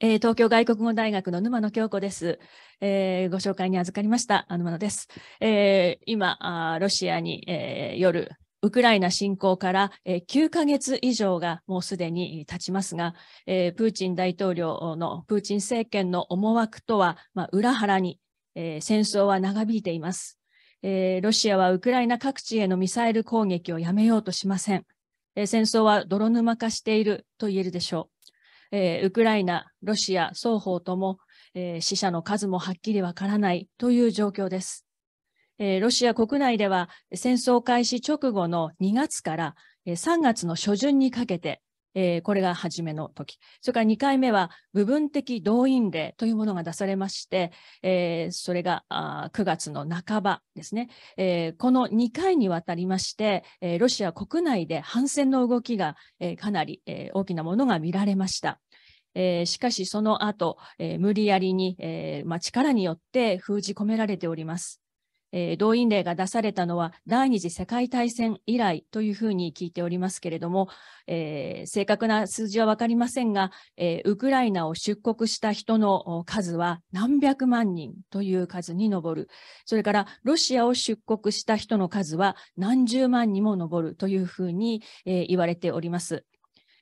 えー、東京外国語大学の沼野京子です、えー、ご紹介に預かりました、沼野です。えー、今ロシアに、えー、夜、ウクライナ侵攻から、えー、9ヶ月以上がもうすでに経ちますが、えー、プーチン大統領の、プーチン政権の思惑とは、まあ、裏腹に、えー、戦争は長引いています、えー。ロシアはウクライナ各地へのミサイル攻撃をやめようとしません。え戦争は泥沼化していると言えるでしょう。えー、ウクライナ、ロシア双方とも、えー、死者の数もはっきりわからないという状況です。えー、ロシア国内では戦争開始直後の2月から3月の初旬にかけて、えー、これが初めの時、それから2回目は部分的動員令というものが出されまして、えー、それがあ9月の半ばですね、えー、この2回にわたりまして、えロシア国内で反戦の動きが、えかなり、え大きなものが見られました。えー、しかしその後、えー、無理やりに、えーまあ、力によって封じ込められております。えー、動員令が出されたのは第二次世界大戦以来というふうに聞いておりますけれども、えー、正確な数字は分かりませんが、えー、ウクライナを出国した人の数は何百万人という数に上る、それからロシアを出国した人の数は何十万にも上るというふうに、えー、言われております。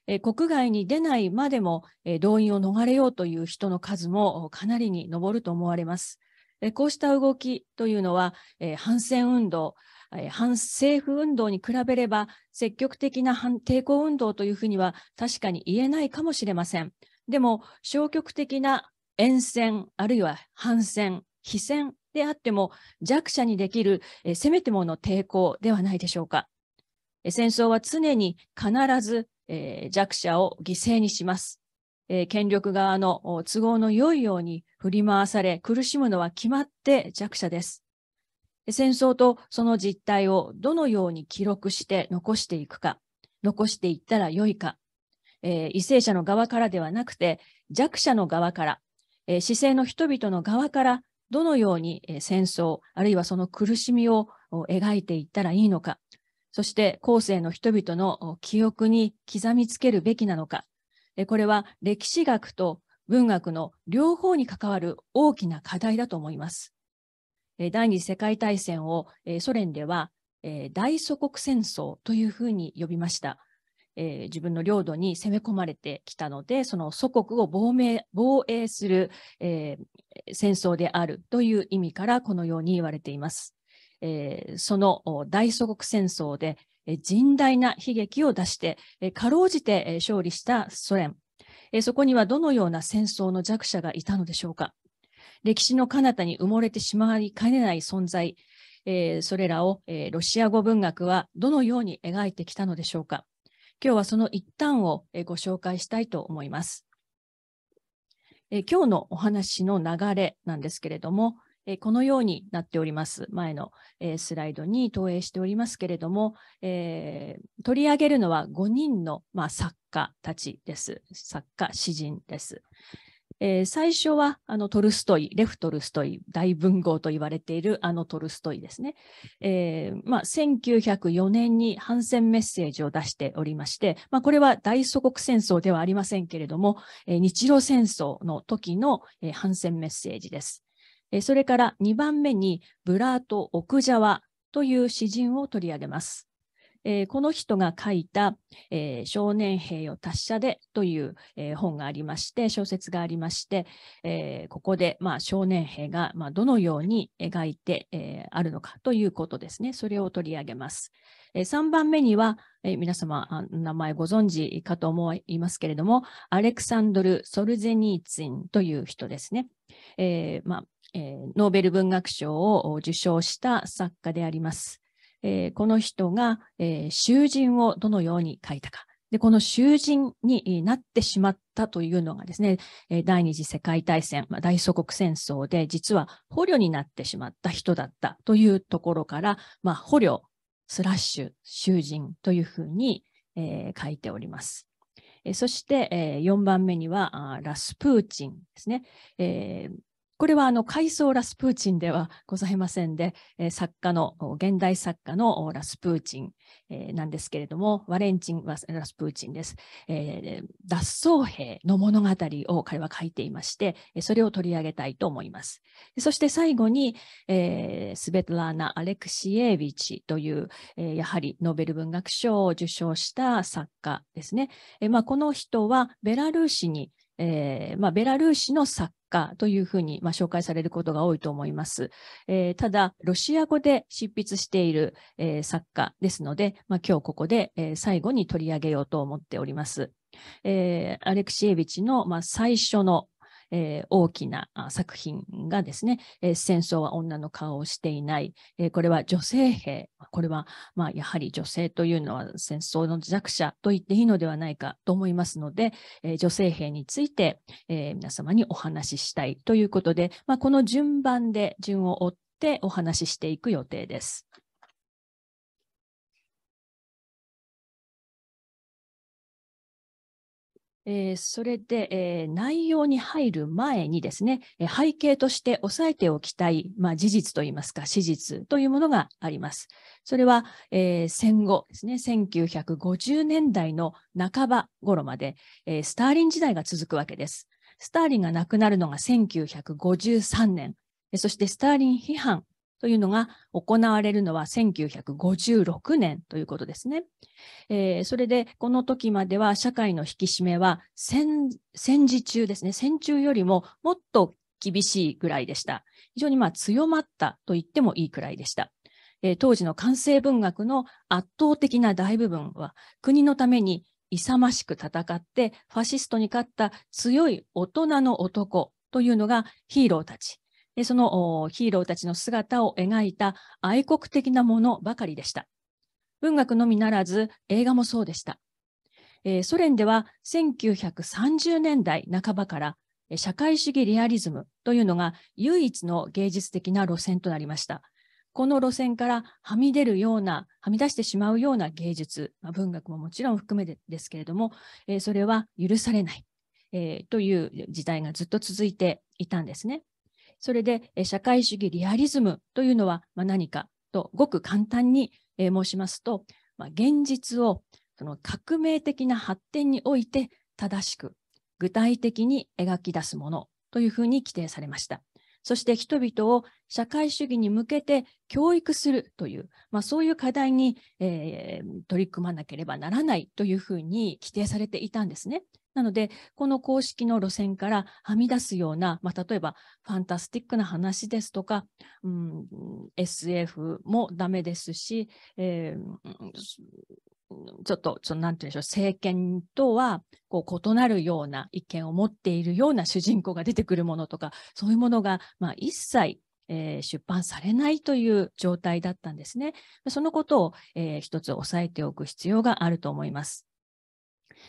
え国外に出ないまでも、え動員を逃れようという人の数もかなりに上ると思われます。えこうした動きというのは、え反戦運動、え反政府運動に比べれば積極的な反抵抗運動というふうには確かに言えないかもしれません。でも消極的な沿線あるいは反戦、非戦であっても弱者にできる、えせめてもの抵抗ではないでしょうか。戦争は常に必ずえー、弱者を犠牲にします。えー、権力側の都合の良いように振り回され苦しむのは決まって弱者です。戦争とその実態をどのように記録して残していくか、残していったら良いか、えー、者の側からではなくて弱者の側から、姿勢市政の人々の側からどのように戦争、あるいはその苦しみを描いていったらいいのか、そして後世の人々の記憶に刻みつけるべきなのか、これは歴史学と文学の両方に関わる大きな課題だと思います。第二次世界大戦をソ連では大祖国戦争というふうに呼びました。え自分の領土に攻め込まれてきたので、その祖国を亡命防衛する、え戦争であるという意味からこのように言われています。えー、その大祖国戦争で甚大な悲劇を出して、かろうじて勝利したソ連。そこにはどのような戦争の弱者がいたのでしょうか。歴史の彼方に埋もれてしまいかねない存在、それらをロシア語文学はどのように描いてきたのでしょうか。今日はその一端をご紹介したいと思います。今日のお話の流れなんですけれども、えこのようになっております。前の、えスライドに投影しておりますけれども、えー、取り上げるのは5人の、まあ、作家たちです。作家、詩人です。えー、最初はあのトルストイ、レフトルストイ、大文豪と言われているあのトルストイですね。えーまあ、1904年に反戦メッセージを出しておりまして、まあ、これは大祖国戦争ではありませんけれども、えー、日露戦争の時の、えー、反戦メッセージです。えそれから2番目にブラート・オクジャワという詩人を取り上げます。えこの人が書いた、え少年兵よ達者でという、え本がありまして、小説がありまして、えここで、ま少年兵が、まどのように描いて、えあるのかということですね。それを取り上げます。え3番目には、え皆様、名前ご存知かと思いますけれども、アレクサンドル・ソルゼニーツィンという人ですね。えまえノーベル文学賞を受賞した作家であります。えこの人が、え囚人をどのように書いたか。で、この囚人になってしまったというのがですね、第二次世界大戦、大祖国戦争で、実は捕虜になってしまった人だったというところから、まあ、捕虜、スラッシュ、囚人というふうに、えー、書いております。そして、え4番目には、ラスプーチンですね、えこれはあの回想ラスプーチンではございませんで、作家の、現代作家のラスプーチンなんですけれども、ワレンチン・ラスプーチンです。脱走兵の物語を彼は書いていまして、それを取り上げたいと思います。そして最後に、スベトラーナ・アレクシエービチという、やはりノーベル文学賞を受賞した作家ですね。まあ、この人はベラルーシにえーまあ、ベラルーシの作家というふうに、まあ、紹介されることが多いと思います。えー、ただ、ロシア語で執筆している、えー、作家ですので、まあ、今日ここで、えー、最後に取り上げようと思っております。えー、アレクシエービチの、まあ、最初のえー、大きな作品がですね、えー、戦争は女の顔をしていない、えー、これは女性兵、これは、まあ、やはり女性というのは戦争の弱者と言っていいのではないかと思いますので、え女性兵について、え皆様にお話ししたいということで、まあ、この順番で順を追ってお話ししていく予定です。えー、それで、えー、内容に入る前にですね、背景として押さえておきたい、まあ、事実といいますか、史実というものがあります。それは、えー、戦後ですね、1950年代の半ば頃まで、えスターリン時代が続くわけです。スターリンが亡くなるのが1953年、そしてスターリン批判というのが行われるのは1956年ということですね。えー、それで、この時までは社会の引き締めは戦時中ですね、戦中よりももっと厳しいぐらいでした。非常にまあ強まったと言ってもいいくらいでした。えー、当時の完成文学の圧倒的な大部分は国のために勇ましく戦ってファシストに勝った強い大人の男というのがヒーローたち、でそのヒーローたちの姿を描いた愛国的なものばかりでした。文学のみならず映画もそうでした。えー、ソ連では1930年代半ばから社会主義リアリズムというのが唯一の芸術的な路線となりました。この路線からはみ出るような、はみ出してしまうような芸術、まあ、文学ももちろん含めてですけれども、えー、それは許されない、えー、という時代がずっと続いていたんですね。それで社会主義リアリズムというのは何かとごく簡単に申しますと、現実をその革命的な発展において正しく具体的に描き出すものというふうに規定されました。そして人々を社会主義に向けて教育するという、まあ、そういう課題に、えー、取り組まなければならないというふうに規定されていたんですね。なので、この公式の路線からはみ出すような、まあ、例えばファンタスティックな話ですとか、うん、SF もダメですし、えー、ちょっと、そのなんていうんでしょう、政権とはこう異なるような意見を持っているような主人公が出てくるものとか、そういうものが、まあ、一切えー、出版されないという状態だったんですね。そのことを、えー、一つ押さえておく必要があると思います。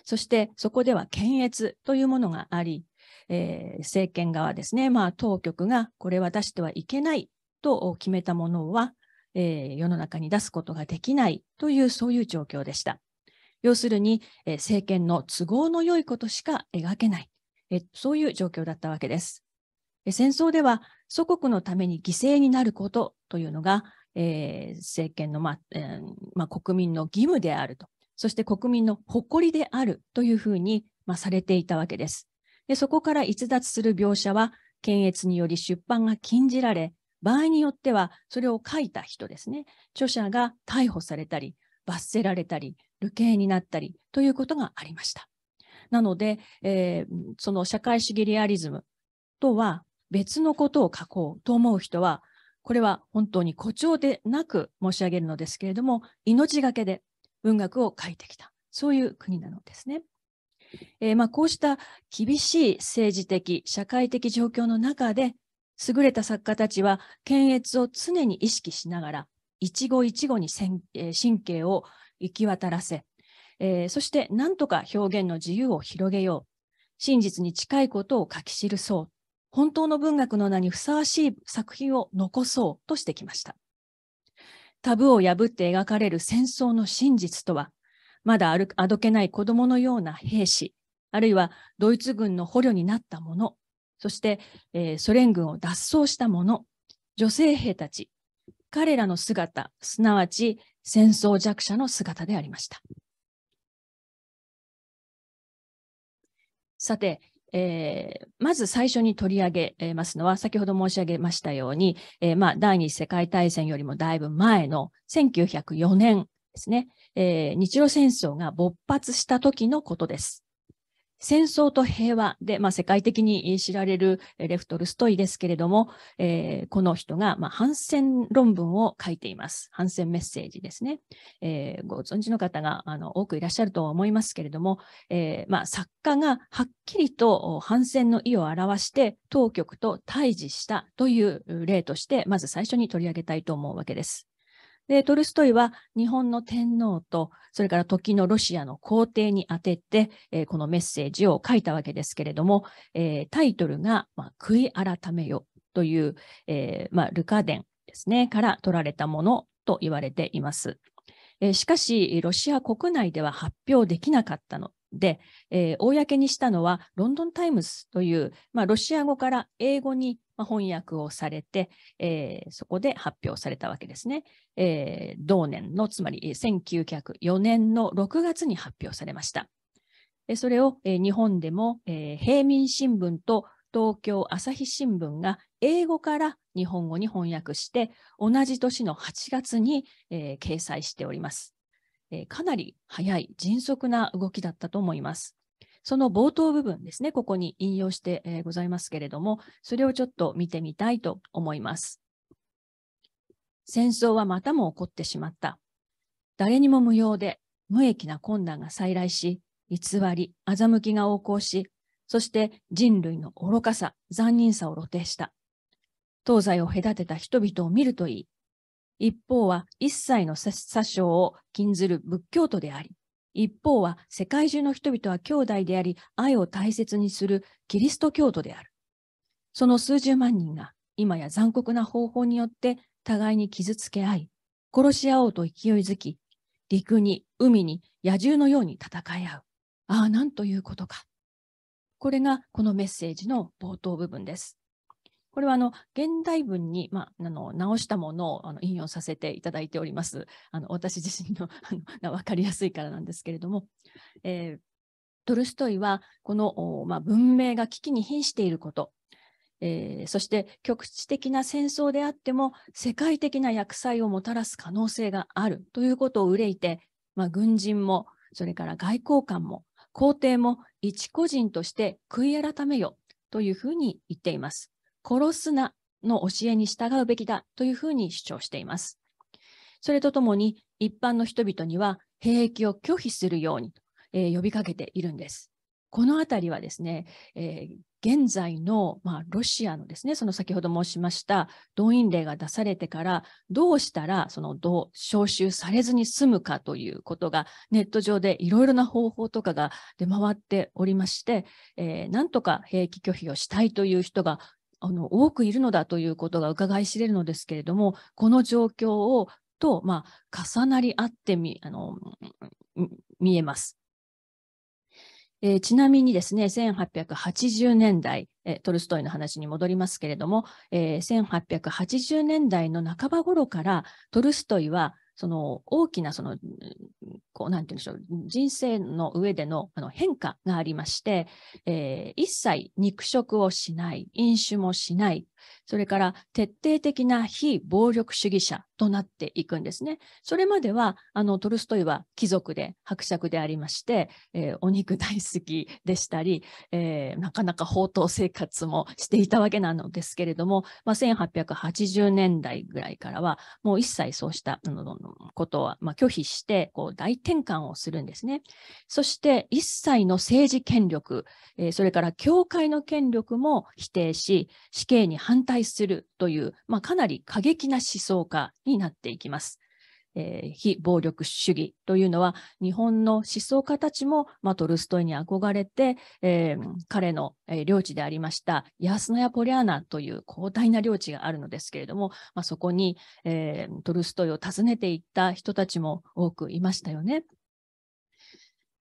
そしてそこでは検閲というものがあり、えー、政権側ですね、まあ、当局がこれは出してはいけないと決めたものは、えー、世の中に出すことができないというそういう状況でした。要するに、えー、政権の都合の良いことしか描けない、えー、そういう状況だったわけです。戦争では祖国のために犠牲になることというのが、えー、政権の、まえーま国民の義務であるとそして国民の誇りであるというふうに、まあ、されていたわけです。でそこから逸脱する描写は、検閲により出版が禁じられ、場合によってはそれを書いた人ですね、著者が逮捕されたり、罰せられたり、流刑になったりということがありました。なので、えー、その社会主義リアリズムとは別のことを書こうと思う人は、これは本当に誇張でなく申し上げるのですけれども、命がけで文学を書いてきた、そういう国なのですね。えー、まあ、こうした厳しい政治的、社会的状況の中で、優れた作家たちは検閲を常に意識しながら、一期一期にえー、神経を行き渡らせ、えー、そして何とか表現の自由を広げよう、真実に近いことを書き記そう、本当の文学の名にふさわしい作品を残そうとしてきました。タブを破って描かれる戦争の真実とは、まだあどけない子供のような兵士、あるいはドイツ軍の捕虜になった者、そして、えー、ソ連軍を脱走した者、女性兵たち、彼らの姿、すなわち戦争弱者の姿でありました。さて、えー、まず最初に取り上げますのは、先ほど申し上げましたように、えーまあ、第二次世界大戦よりもだいぶ前の1904年ですね、えー、日露戦争が勃発した時のことです。戦争と平和で、まあ、世界的に知られるレフトルストイですけれども、えー、この人が、まあ、反戦論文を書いています。反戦メッセージですね。えー、ご存知の方があの多くいらっしゃるとは思いますけれども、えーまあ、作家がはっきりと反戦の意を表して当局と対峙したという例として、まず最初に取り上げたいと思うわけです。で、トルストイは日本の天皇と、それから時のロシアの皇帝に宛てて、えー、このメッセージを書いたわけですけれども、えー、タイトルが、まあ、悔い改めよという、えー、まあ、ルカ伝ですね、から取られたものと言われています。えしかし、ロシア国内では発表できなかったので、えー、公にしたのはロンドン・タイムズという、まあ、ロシア語から英語にまあ、翻訳をされて、えー、そこで発表されたわけですね、えー、同年の、つまり1904年の6月に発表されました。それを、えー、日本でも、えー、平民新聞と東京朝日新聞が英語から日本語に翻訳して、同じ年の8月に、えー、掲載しております、えー、かなり早い、迅速な動きだったと思います。その冒頭部分ですね、ここに引用してございますけれども、それをちょっと見てみたいと思います。戦争はまたも起こってしまった。誰にも無用で無益な困難が再来し、偽り、欺きが横行し、そして人類の愚かさ、残忍さを露呈した。東西を隔てた人々を見るといい。一方は一切の殺傷を禁ずる仏教徒であり、一方は世界中の人々は兄弟であり、愛を大切にするキリスト教徒である。その数十万人が今や残酷な方法によって互いに傷つけ合い、殺し合おうと勢いづき、陸に、海に、野獣のように戦い合う。ああ、なんということか。これがこのメッセージの冒頭部分です。これはあの現代文に、まあ、あの直したものをあの引用させていただいております。あの私自身の分 かりやすいからなんですけれども、えー、トルストイはこの、まあ、文明が危機に瀕していること、えー、そして局地的な戦争であっても世界的な厄災をもたらす可能性があるということを憂いて、まあ、軍人もそれから外交官も皇帝も一個人として悔い改めよというふうに言っています。殺すなの教えに従うべきだというふうに主張しています。それとともに、一般の人々には兵役を拒否するように、えー、呼びかけているんです。このあたりはですね、えー、現在の、まあ、ロシアのですね、その先ほど申しました動員令が出されてから、どうしたらそのどう招集されずに済むかということが、ネット上でいろいろな方法とかが出回っておりまして、えー、なんとか兵役拒否をしたいという人があの多くいるのだということが伺い知れるのですけれども、この状況をと、まあ、重なり合ってみあの見えます。えー、ちなみにですね、1880年代、えー、トルストイの話に戻りますけれども、えー、1880年代の半ば頃からトルストイはその大きなその、こう、なんて言うんでしょう、人生の上でのあの変化がありまして、えー、一切肉食をしない、飲酒もしない、それから徹底的な非暴力主義者となっていくんですね。それまではあのトルストイは貴族で伯爵でありまして、えー、お肉大好きでしたり、えー、なかなか放蕩生活もしていたわけなのですけれども、まあ、1880年代ぐらいからはもう一切そうしたことは、まあ、拒否してこう大転換をするんですね。そして一切の政治権力、えー、それから教会の権力も否定し死刑に反反対するという、まあ、かなり過激な思想家になっていきます。えー、非暴力主義というのは日本の思想家たちも、まあ、トルストイに憧れて、えー、彼の、えー、領地でありましたヤスノヤ・ポリアーナという広大な領地があるのですけれども、まあ、そこに、えトルストイを訪ねていった人たちも多くいましたよね。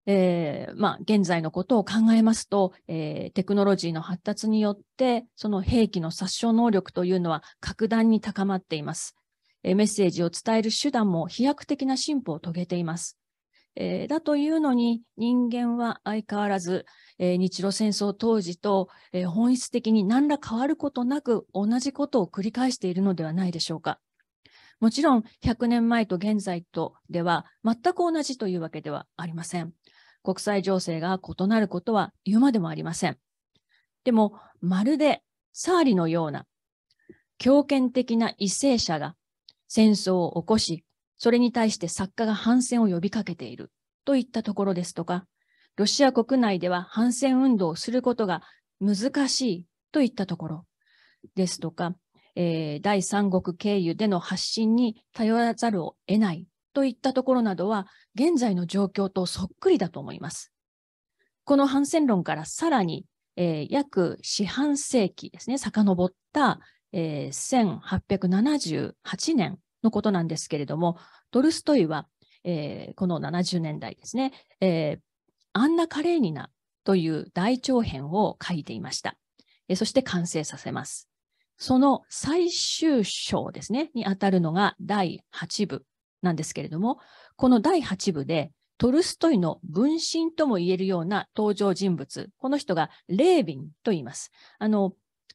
えー、まあ、現在のことを考えますと、えー、テクノロジーの発達によって、その兵器の殺傷能力というのは格段に高まっています。えー、メッセージを伝える手段も飛躍的な進歩を遂げています。えだというのに、人間は相変わらず、え日露戦争当時と、え本質的に何ら変わることなく同じことを繰り返しているのではないでしょうか。もちろん100年前と現在とでは全く同じというわけではありません。国際情勢が異なることは言うまでもありません。でも、まるでサーリのような強権的な為政者が戦争を起こし、それに対して作家が反戦を呼びかけているといったところですとか、ロシア国内では反戦運動をすることが難しいといったところですとか、えー、第三国経由での発信に頼らざるを得ないといったところなどは現在の状況とそっくりだと思います。この反戦論からさらに、えー、約四半世紀ですね、遡った、えー、1878年のことなんですけれども、トルストイは、えー、この70年代ですね、えー、アンナ・カレーニナという大長編を書いていました。えー、そして完成させます。その最終章ですね、にあたるのが第8部なんですけれども、この第8部で、トルストイの分身とも言えるような登場人物、この人がレービンと言います。あの、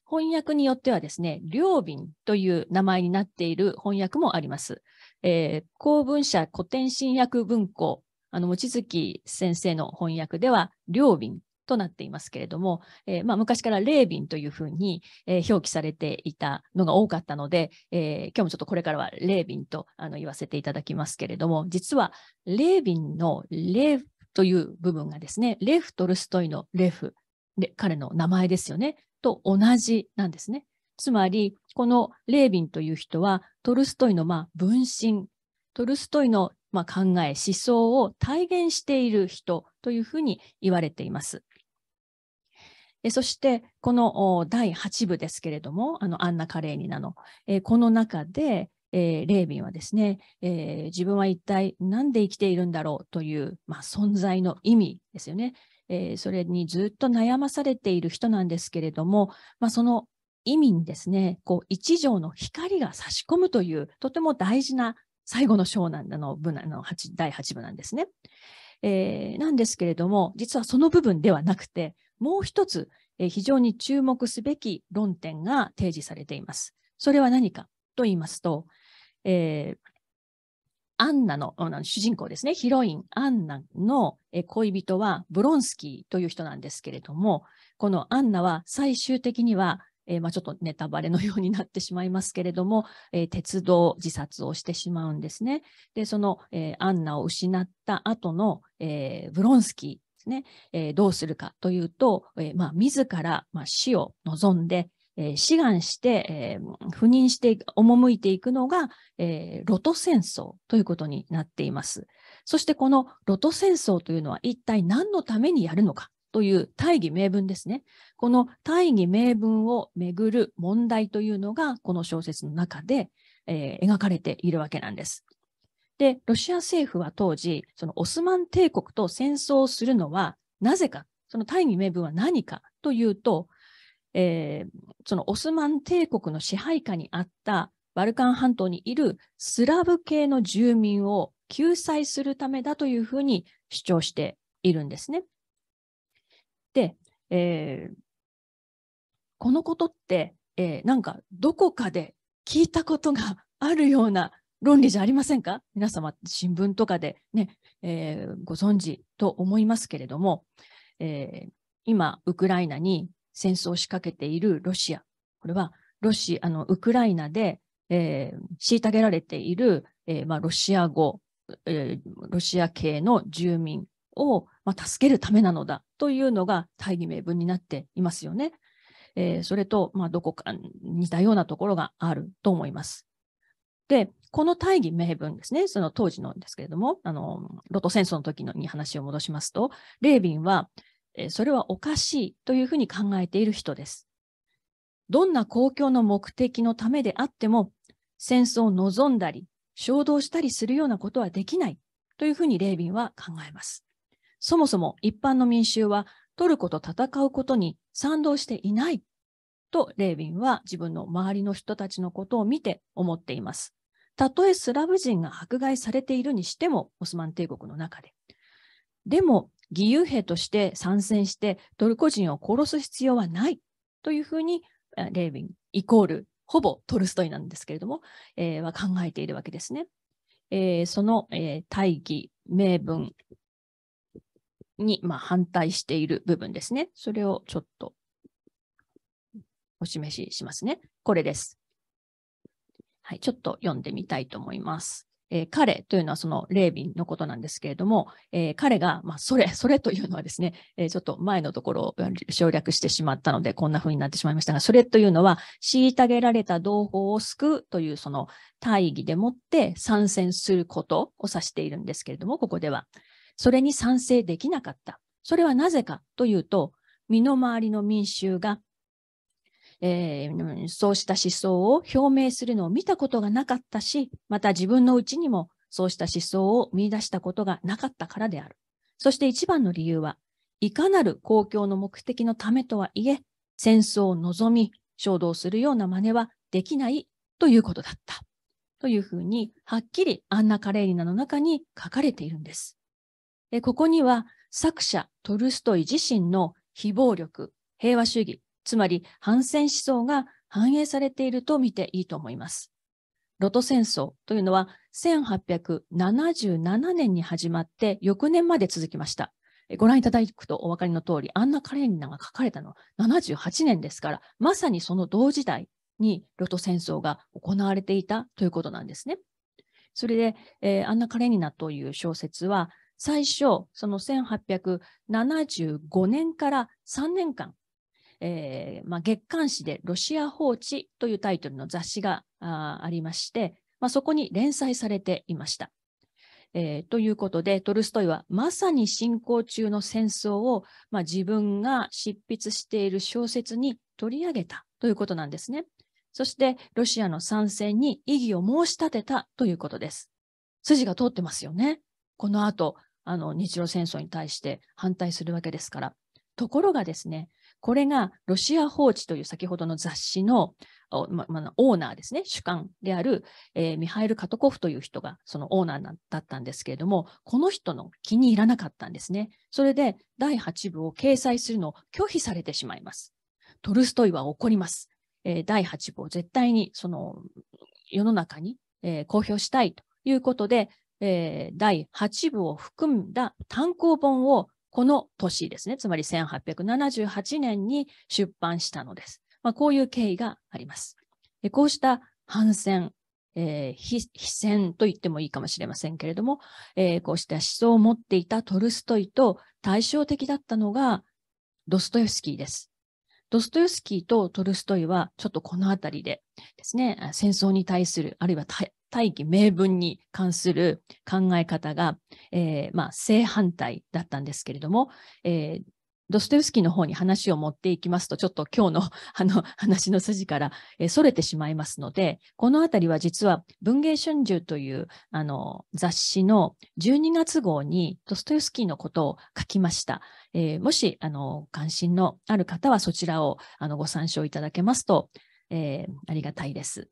翻訳によってはですね、両瓶という名前になっている翻訳もあります。えー、公文社古典新訳文庫、あの、望月先生の翻訳では、両瓶となっていますけれども、えー、まあ、昔からレービンというふうに、え表記されていたのが多かったので、え今日もちょっとこれからはレービンとあの言わせていただきますけれども、実はレービンのレフという部分がですね、レフ・トルストイのレフ、彼の名前ですよね、と同じなんですね。つまり、このレービンという人は、トルストイのまあ分身、トルストイのまあ考え、思想を体現している人というふうに言われています。そしてこの第8部ですけれども、あのアンナ・カレーニナの、この中で、えー、レービンはですね、えー、自分は一体何で生きているんだろうという、まあ、存在の意味ですよね、えー、それにずっと悩まされている人なんですけれども、まあ、その意味にですね、こう一条の光が差し込むという、とても大事な最後の章なんだの部の第8部なんですね、えー、なんですけれども、実はその部分ではなくて、もう一つ、非常に注目すべき論点が提示されています。それは何かと言いますと、えー、アンナの、主人公ですね、ヒロイン、アンナの恋人はブロンスキーという人なんですけれども、このアンナは最終的には、えー、まあ、ちょっとネタバレのようになってしまいますけれども、えー、鉄道自殺をしてしまうんですね。で、その、えー、アンナを失った後の、えブロンスキーですね、えー、どうするかというと、えーまあ、自ら、まあ、死を望んで、えー、志願して、えー、赴任して赴いていくのが、えー、ロト戦争ということになっています。そしてこのロト戦争というのは一体何のためにやるのかという大義名分ですね。この大義名分をめぐる問題というのがこの小説の中で、えー、描かれているわけなんです。で、ロシア政府は当時、そのオスマン帝国と戦争をするのはなぜか、その大義名分は何かというと、えー、そのオスマン帝国の支配下にあったバルカン半島にいるスラブ系の住民を救済するためだというふうに主張しているんですね。で、えー、このことって、えー、なんかどこかで聞いたことがあるような論理じゃありませんか皆様、新聞とかでね、えー、ご存知と思いますけれども、えー、今、ウクライナに戦争を仕掛けているロシア、これはロシあのウクライナで、えー、虐げられている、えーまあ、ロシア語、えー、ロシア系の住民を、まあ、助けるためなのだというのが大義名分になっていますよね。えー、それと、まあ、どこか似たようなところがあると思います。で、この大義名分ですね、その当時のですけれども、あの、ロト戦争の時のに話を戻しますと、レービンは、えそれはおかしいというふうに考えている人です。どんな公共の目的のためであっても、戦争を望んだり、衝動したりするようなことはできないというふうにレービンは考えます。そもそも一般の民衆はトルコと戦うことに賛同していないとレービンは自分の周りの人たちのことを見て思っています。たとえスラブ人が迫害されているにしても、オスマン帝国の中で。でも、義勇兵として参戦してトルコ人を殺す必要はないというふうに、レーヴィンイコール、ほぼトルストイなんですけれども、えー、は考えているわけですね。えー、その、えー、大義、名分に、まあ、反対している部分ですね。それをちょっとお示ししますね。これです。はい、ちょっと読んでみたいと思います。えー、彼というのはそのレービンのことなんですけれども、えー、彼が、まあ、それ、それというのはですね、えー、ちょっと前のところを省略してしまったので、こんな風になってしまいましたが、それというのは、虐げられた同胞を救うというその大義でもって参戦することを指しているんですけれども、ここでは。それに賛成できなかった。それはなぜかというと、身の回りの民衆がえー、そうした思想を表明するのを見たことがなかったし、また自分のうちにもそうした思想を見出したことがなかったからである。そして一番の理由は、いかなる公共の目的のためとはいえ、戦争を望み、衝動するような真似はできないということだった。というふうに、はっきりアンナ・カレーニナの中に書かれているんです。ここには作者トルストイ自身の非暴力、平和主義、つまり反戦思想が反映されていると見ていいと思います。ロト戦争というのは1877年に始まって翌年まで続きました。ご覧いただくとお分かりの通り、アンナ・カレーニナが書かれたのは78年ですから、まさにその同時代にロト戦争が行われていたということなんですね。それで、えー、アンナ・カレーニナという小説は、最初、その1875年から3年間、えーまあ、月刊誌で「ロシア放置」というタイトルの雑誌がありまして、まあ、そこに連載されていました。えー、ということで、トルストイはまさに進行中の戦争を、まあ、自分が執筆している小説に取り上げたということなんですね。そして、ロシアの参戦に異議を申し立てたということです。筋が通ってますよね。この後、あの日露戦争に対して反対するわけですから。ところがですね、これがロシア放置という先ほどの雑誌のオーナーですね、主幹である、えー、ミハイル・カトコフという人がそのオーナーだったんですけれども、この人の気に入らなかったんですね。それで第8部を掲載するのを拒否されてしまいます。トルストイは怒ります。えー、第8部を絶対にその世の中に、えー、公表したいということで、えー、第8部を含んだ単行本をこの年ですね、つまり1878年に出版したのです。まあ、こういう経緯があります。こうした反戦、えー、非戦と言ってもいいかもしれませんけれども、えー、こうした思想を持っていたトルストイと対照的だったのがドストエフスキーです。ドストエフスキーとトルストイはちょっとこのあたりでですね、戦争に対する、あるいは大義名分に関する考え方が、えー、まあ、正反対だったんですけれども、えー、ドストエフスキーの方に話を持っていきますと、ちょっと今日の あの話の筋から、えー、それてしまいますので、このあたりは実は文芸春秋というあの雑誌の12月号にドストエフスキーのことを書きました。えもしあの関心のある方はそちらをあのご参照いただけますと、えありがたいです。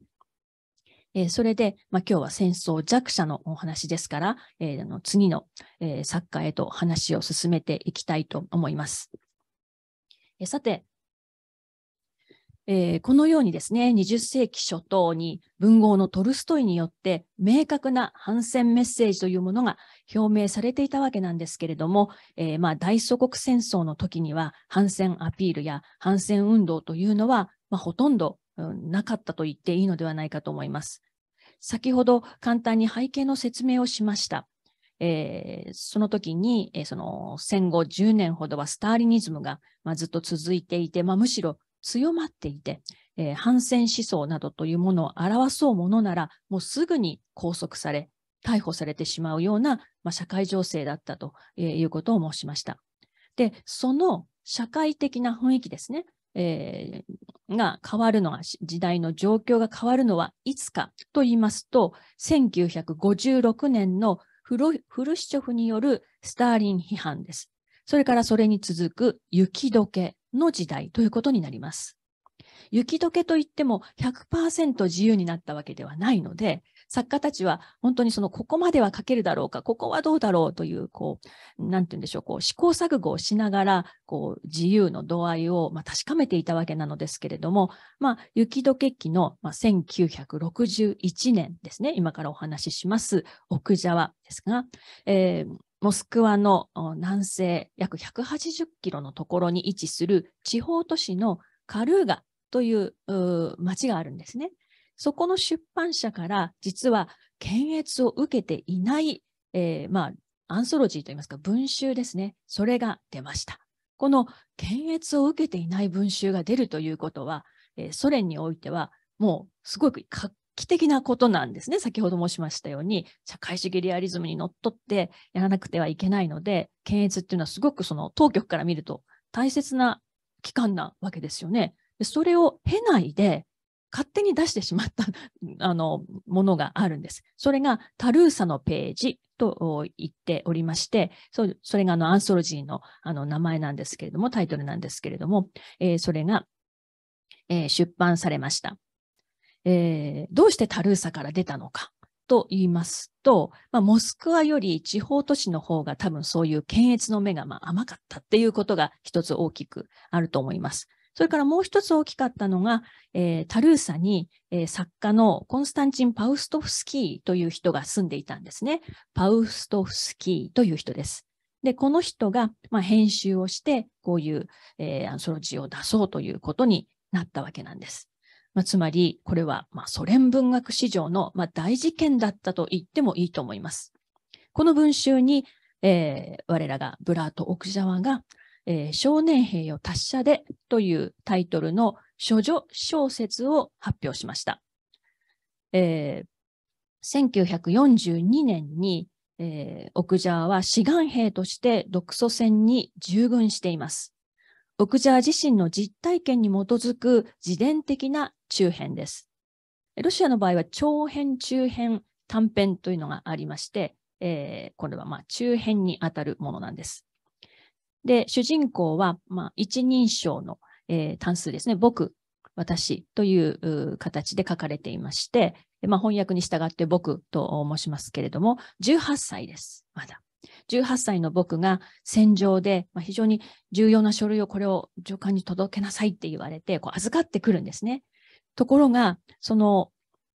えー、それで、まあ、今日は戦争弱者のお話ですから、えー、の次の、えー、作家へと話を進めていきたいと思います。えさて、えー、このようにですね、20世紀初頭に文豪のトルストイによって明確な反戦メッセージというものが表明されていたわけなんですけれども、えー、まあ、大祖国戦争の時には反戦アピールや反戦運動というのは、まあ、ほとんどなかったと言っていいのではないかと思います。先ほど簡単に背景の説明をしました。えー、その時に、えー、その戦後10年ほどはスターリニズムが、まあ、ずっと続いていて、まあ、むしろ強まっていて、えー、反戦思想などというものを表そうものなら、もうすぐに拘束され、逮捕されてしまうような、まあ、社会情勢だったということを申しました。で、その社会的な雰囲気ですね。えー、が変わるのは、時代の状況が変わるのはいつかと言いますと、1956年のフルシチョフによるスターリン批判です。それからそれに続く雪解けの時代ということになります。雪解けといっても100%自由になったわけではないので、作家たちは本当にそのここまでは書けるだろうか、ここはどうだろうという、こう、なんて言うんでしょう、こう試行錯誤をしながら、こう自由の度合いを、まあ、確かめていたわけなのですけれども、まあ、雪解け期の、まあ、1961年ですね、今からお話しします、奥沢ですが、えー、モスクワの南西約180キロのところに位置する地方都市のカルーガという町があるんですね。そこの出版社から実は検閲を受けていない、えー、まあ、アンソロジーといいますか文集ですね。それが出ました。この検閲を受けていない文集が出るということは、えー、ソ連においてはもうすごく画期的なことなんですね。先ほど申しましたように、社会主義リアリズムにのっとってやらなくてはいけないので、検閲っていうのはすごくその当局から見ると大切な期間なわけですよね。でそれを経ないで、勝手に出してしまった あのものがあるんです。それがタルーサのページと言っておりまして、それがあのアンソロジーのあの名前なんですけれども、タイトルなんですけれども、えー、それが、えー、出版されました、えー。どうしてタルーサから出たのか。と言いますと、まあ、モスクワより地方都市の方が多分そういう検閲の目がま甘かったっていうことが一つ大きくあると思います。それからもう一つ大きかったのが、えー、タルーサに、えー、作家のコンスタンチン・パウストフスキーという人が住んでいたんですね。パウストフスキーという人です。で、この人が、まあ、編集をして、こういう、えー、アンソロジーを出そうということになったわけなんです。まあ、つまり、これは、まあ、ソ連文学史上の、まあ、大事件だったと言ってもいいと思います。この文集に、えー、我らがブラート・オクジャワがえー、少年兵を達者でというタイトルの処女小説を発表しました。えー、1942年に、えー、オクジャーは志願兵として独ソ戦に従軍しています。オクジャー自身の実体験に基づく自伝的な中編です。ロシアの場合は長編、中編、短編というのがありまして、えー、これはまあ中編にあたるものなんです。で、主人公は、まあ、一人称の、えー、単数ですね。僕、私という形で書かれていまして、まあ、翻訳に従って僕と申しますけれども、18歳です。まだ。18歳の僕が戦場で、まあ、非常に重要な書類をこれを上官に届けなさいって言われて、こう預かってくるんですね。ところが、その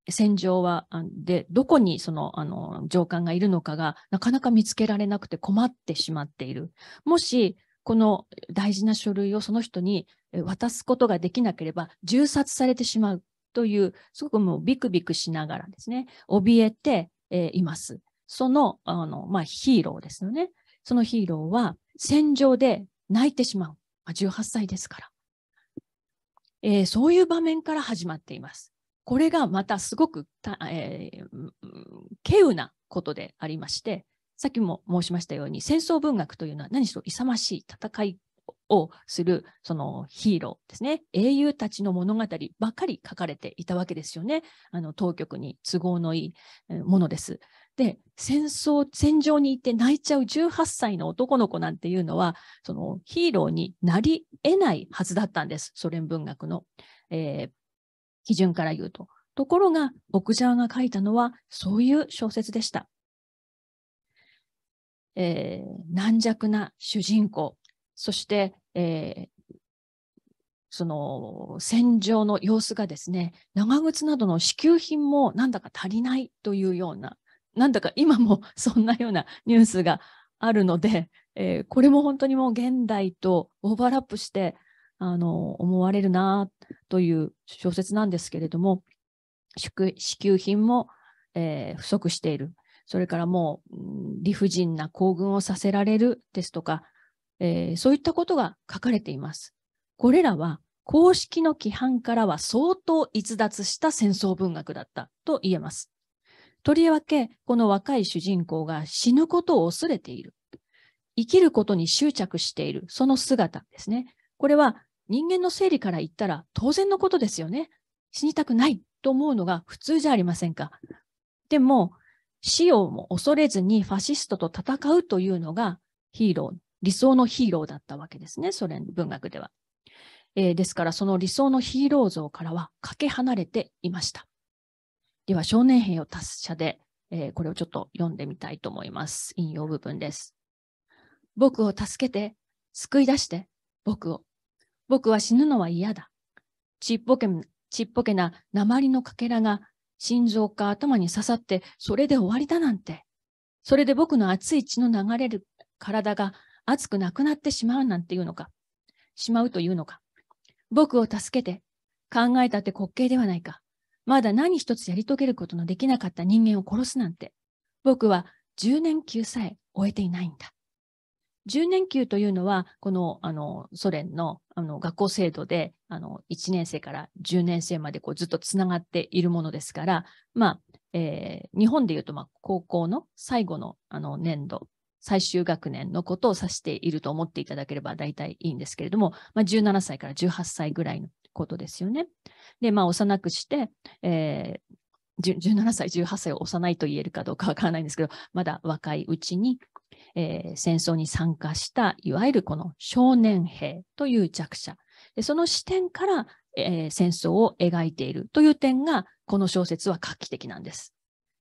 戦場はでどこにそのあの上官がいるのかがなかなか見つけられなくて困ってしまっている。もしこの大事な書類をその人に渡すことができなければ銃殺されてしまうというすごくもうビクビクしながらですね怯えて、えいます。そのあの、まあ、ヒーローですよね。そのヒーローは戦場で泣いてしまう。まあ、18歳ですから、えー、そういう場面から始まっています。これがまたすごくた、えー、稀有なことでありまして、さっきも申しましたように、戦争文学というのは何しろ勇ましい戦いをするそのヒーローですね、英雄たちの物語ばかり書かれていたわけですよね。あの当局に都合のいいものです。で、戦争、戦場に行って泣いちゃう18歳の男の子なんていうのは、そのヒーローになり得ないはずだったんです、ソ連文学の。えー基準から言うと。ところが、ボクジャーが書いたのは、そういう小説でした。えー、軟弱な主人公、そして、えー、その戦場の様子がですね、長靴などの支給品もなんだか足りないというような、なんだか今も そんなようなニュースがあるので、えー、これも本当にもう現代とオーバーラップして、あの思われるなという小説なんですけれども支給品も、えー、不足しているそれからもう、理不尽な行軍をさせられるですとか、えー、そういったことが書かれています。これらは公式の規範からは相当逸脱した戦争文学だったと言えます。とりわけ、この若い主人公が死ぬことを恐れている。生きることに執着している、その姿ですね。これは人間の生理から言ったら当然のことですよね。死にたくないと思うのが普通じゃありませんか。でも、死をも恐れずにファシストと戦うというのがヒーロー、理想のヒーローだったわけですね、ソ連文学では。えー、ですから、その理想のヒーロー像からはかけ離れていました。では、少年兵を達者で、えー、これをちょっと読んでみたいと思います。引用部分です。僕を助けて、救い出して、僕を僕は死ぬのは嫌だ。ちっぽけちっぽけな鉛のかけらが心臓か頭に刺さって、それで終わりだなんて。それで僕の熱い血の流れる体が熱くなくなってしまうなんていうのか。しまうというのか。僕を助けて、考えたって滑稽ではないか。まだ何一つやり遂げることのできなかった人間を殺すなんて。僕は10年級さえ終えていないんだ。10年級というのは、このあのソ連のあの学校制度であの1年生から10年生までこうずっとつながっているものですから、まあえー、日本でいうとまあ高校の最後のあの年度、最終学年のことを指していると思っていただければ大体いいんですけれども、まあ、17歳から18歳ぐらいのことですよね。で、まあ、幼くして、えー17歳、18歳を幼いと言えるかどうかわからないんですけど、まだ若いうちにえー、戦争に参加したいわゆるこの少年兵という弱者でその視点から、えー、戦争を描いているという点がこの小説は画期的なんです。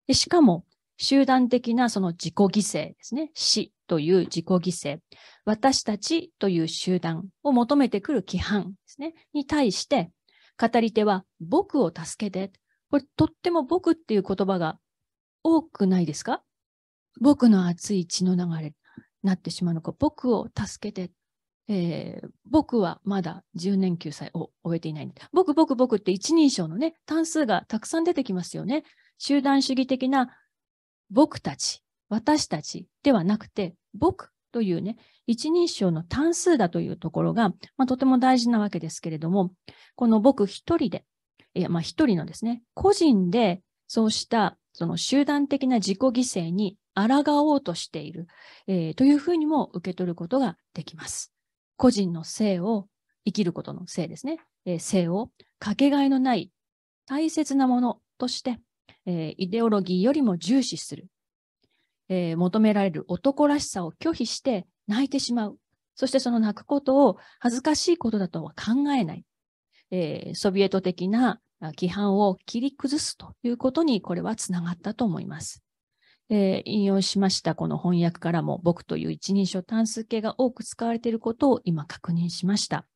でしかも集団的なその自己犠牲ですね死という自己犠牲私たちという集団を求めてくる規範ですねに対して語り手は僕を助けてこれとっても僕っていう言葉が多くないですか僕の熱い血の流れになってしまうのか、僕を助けて、えー、僕はまだ10年9歳を終えていない。僕、僕、僕って一人称のね、単数がたくさん出てきますよね。集団主義的な僕たち、私たちではなくて、僕というね、一人称の単数だというところが、まあ、とても大事なわけですけれども、この僕一人で、いや、まあ一人のですね、個人でそうしたその集団的な自己犠牲に抗おうとしている、えー、というふうにも受け取ることができます。個人の性を、生きることの性ですね、えー、性をかけがえのない大切なものとして、えー、イデオロギーよりも重視する、えー、求められる男らしさを拒否して泣いてしまう。そしてその泣くことを恥ずかしいことだとは考えない。えー、ソビエト的な規範を切り崩すということにこれはつながったと思います。えー、引用しましたこの翻訳からも、僕という一人称単数形が多く使われていることを今確認しました。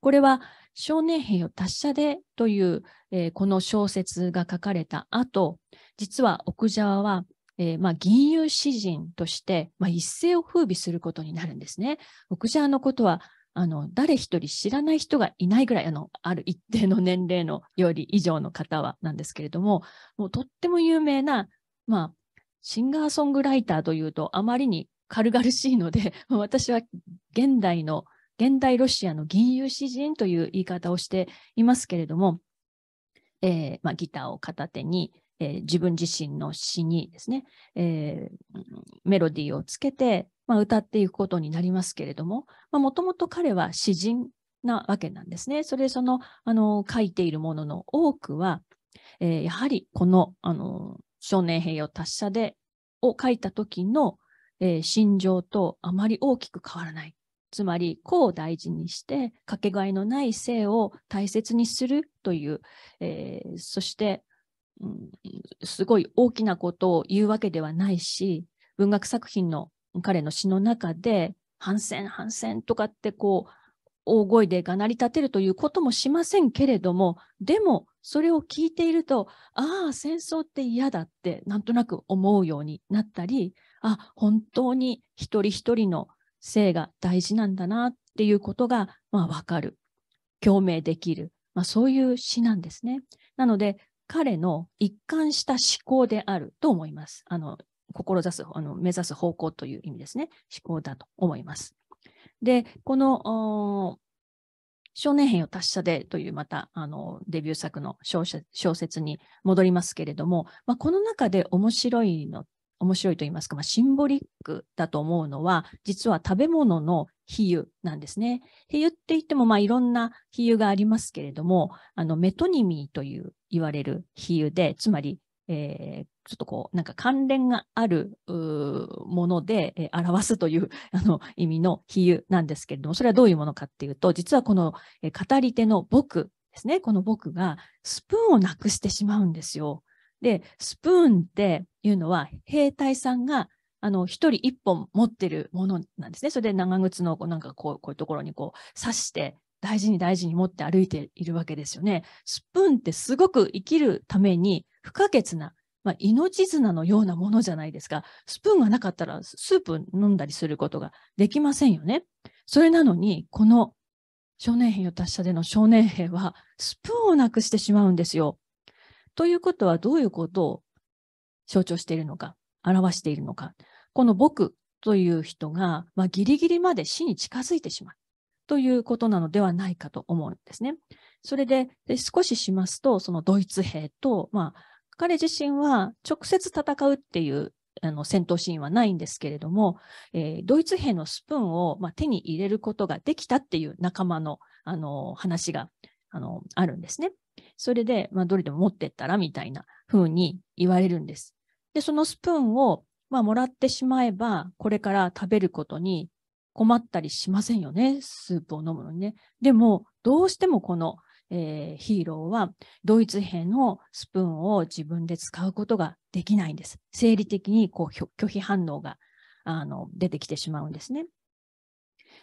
これは少年兵を達者でという、えー、この小説が書かれた後、実は奥沢は、えーまあ、銀融詩人として、まあ、一世を風靡することになるんですね。奥沢のことはあの誰一人知らない人がいないぐらいあのある一定の年齢のより以上の方はなんですけれどももうとっても有名な、まあ、シンガーソングライターというとあまりに軽々しいので、私は現代の、現代ロシアの銀融詩人という言い方をしていますけれども、えーまあ、ギターを片手に、えー、自分自身の詩にですね、えー、メロディーをつけて、まあ、歌っていくことになりますけれども、もともと彼は詩人なわけなんですね。それそのあの書いているものの多くは、えー、やはりこのあの少年平を達者でを書いた時の、えー、心情とあまり大きく変わらない。つまり、子を大事にして、かけがえのない性を大切にするという、えー、そして、うん、すごい大きなことを言うわけではないし、文学作品の彼の詩の中で、反戦、反戦とかってこう、大声でがなり立てるということもしませんけれども、でも、それを聞いているとああ戦争って嫌だってなんとなく思うようになったりあ本当に一人一人の性が大事なんだなっていうことが、まあ、分かる共鳴できる、まあ、そういう詩なんですね。なので彼の一貫した思考であると思います。あの志すあの目指す方向という意味ですね。思考だと思います。で、この少年編を達者でというまたあのデビュー作の小説に戻りますけれども、まあ、この中で面白いの面白いと言いますか、まあ、シンボリックだと思うのは実は食べ物の比喩なんですね。比喩って言っても、まあ、いろんな比喩がありますけれどもあのメトニミーという言われる比喩でつまり、えー、ちょっとこう、なんか関連があるもので、えー、表すという あの意味の比喩なんですけれども、それはどういうものかっていうと、実はこの、えー、語り手の僕ですね、この僕がスプーンをなくしてしまうんですよ。で、スプーンっていうのは兵隊さんがあの、一人一本持ってるものなんですね。それで長靴の、なんかこう、こういうところにこう、刺して、大事に大事に持って歩いているわけですよね。スプーンってすごく生きるために不可欠なまあ、命綱のようなものじゃないですか。スプーンがなかったらスープ飲んだりすることができませんよね。それなのに、この少年兵よ達者での少年兵は、スプーンをなくしてしまうんですよ。ということはどういうことを象徴しているのか、表しているのか。この僕という人が、まあ、ギリギリまで死に近づいてしまうということなのではないかと思うんですね。それで、で少ししますと、そのドイツ兵と、まあ、彼自身は直接戦うっていうあの戦闘シーンはないんですけれども、えー、ドイツ兵のスプーンを、まあ、手に入れることができたっていう仲間のあの話があのあるんですね。それで、まあ、どれでも持ってったらみたいな風に言われるんです。で、そのスプーンを、まあ、もらってしまえば、これから食べることに困ったりしませんよね、スープを飲むのにね。でも、どうしてもこのえー、ヒーローはドイツ兵のスプーンを自分で使うことができないんです。生理的にこう拒否反応があの出てきてしまうんですね。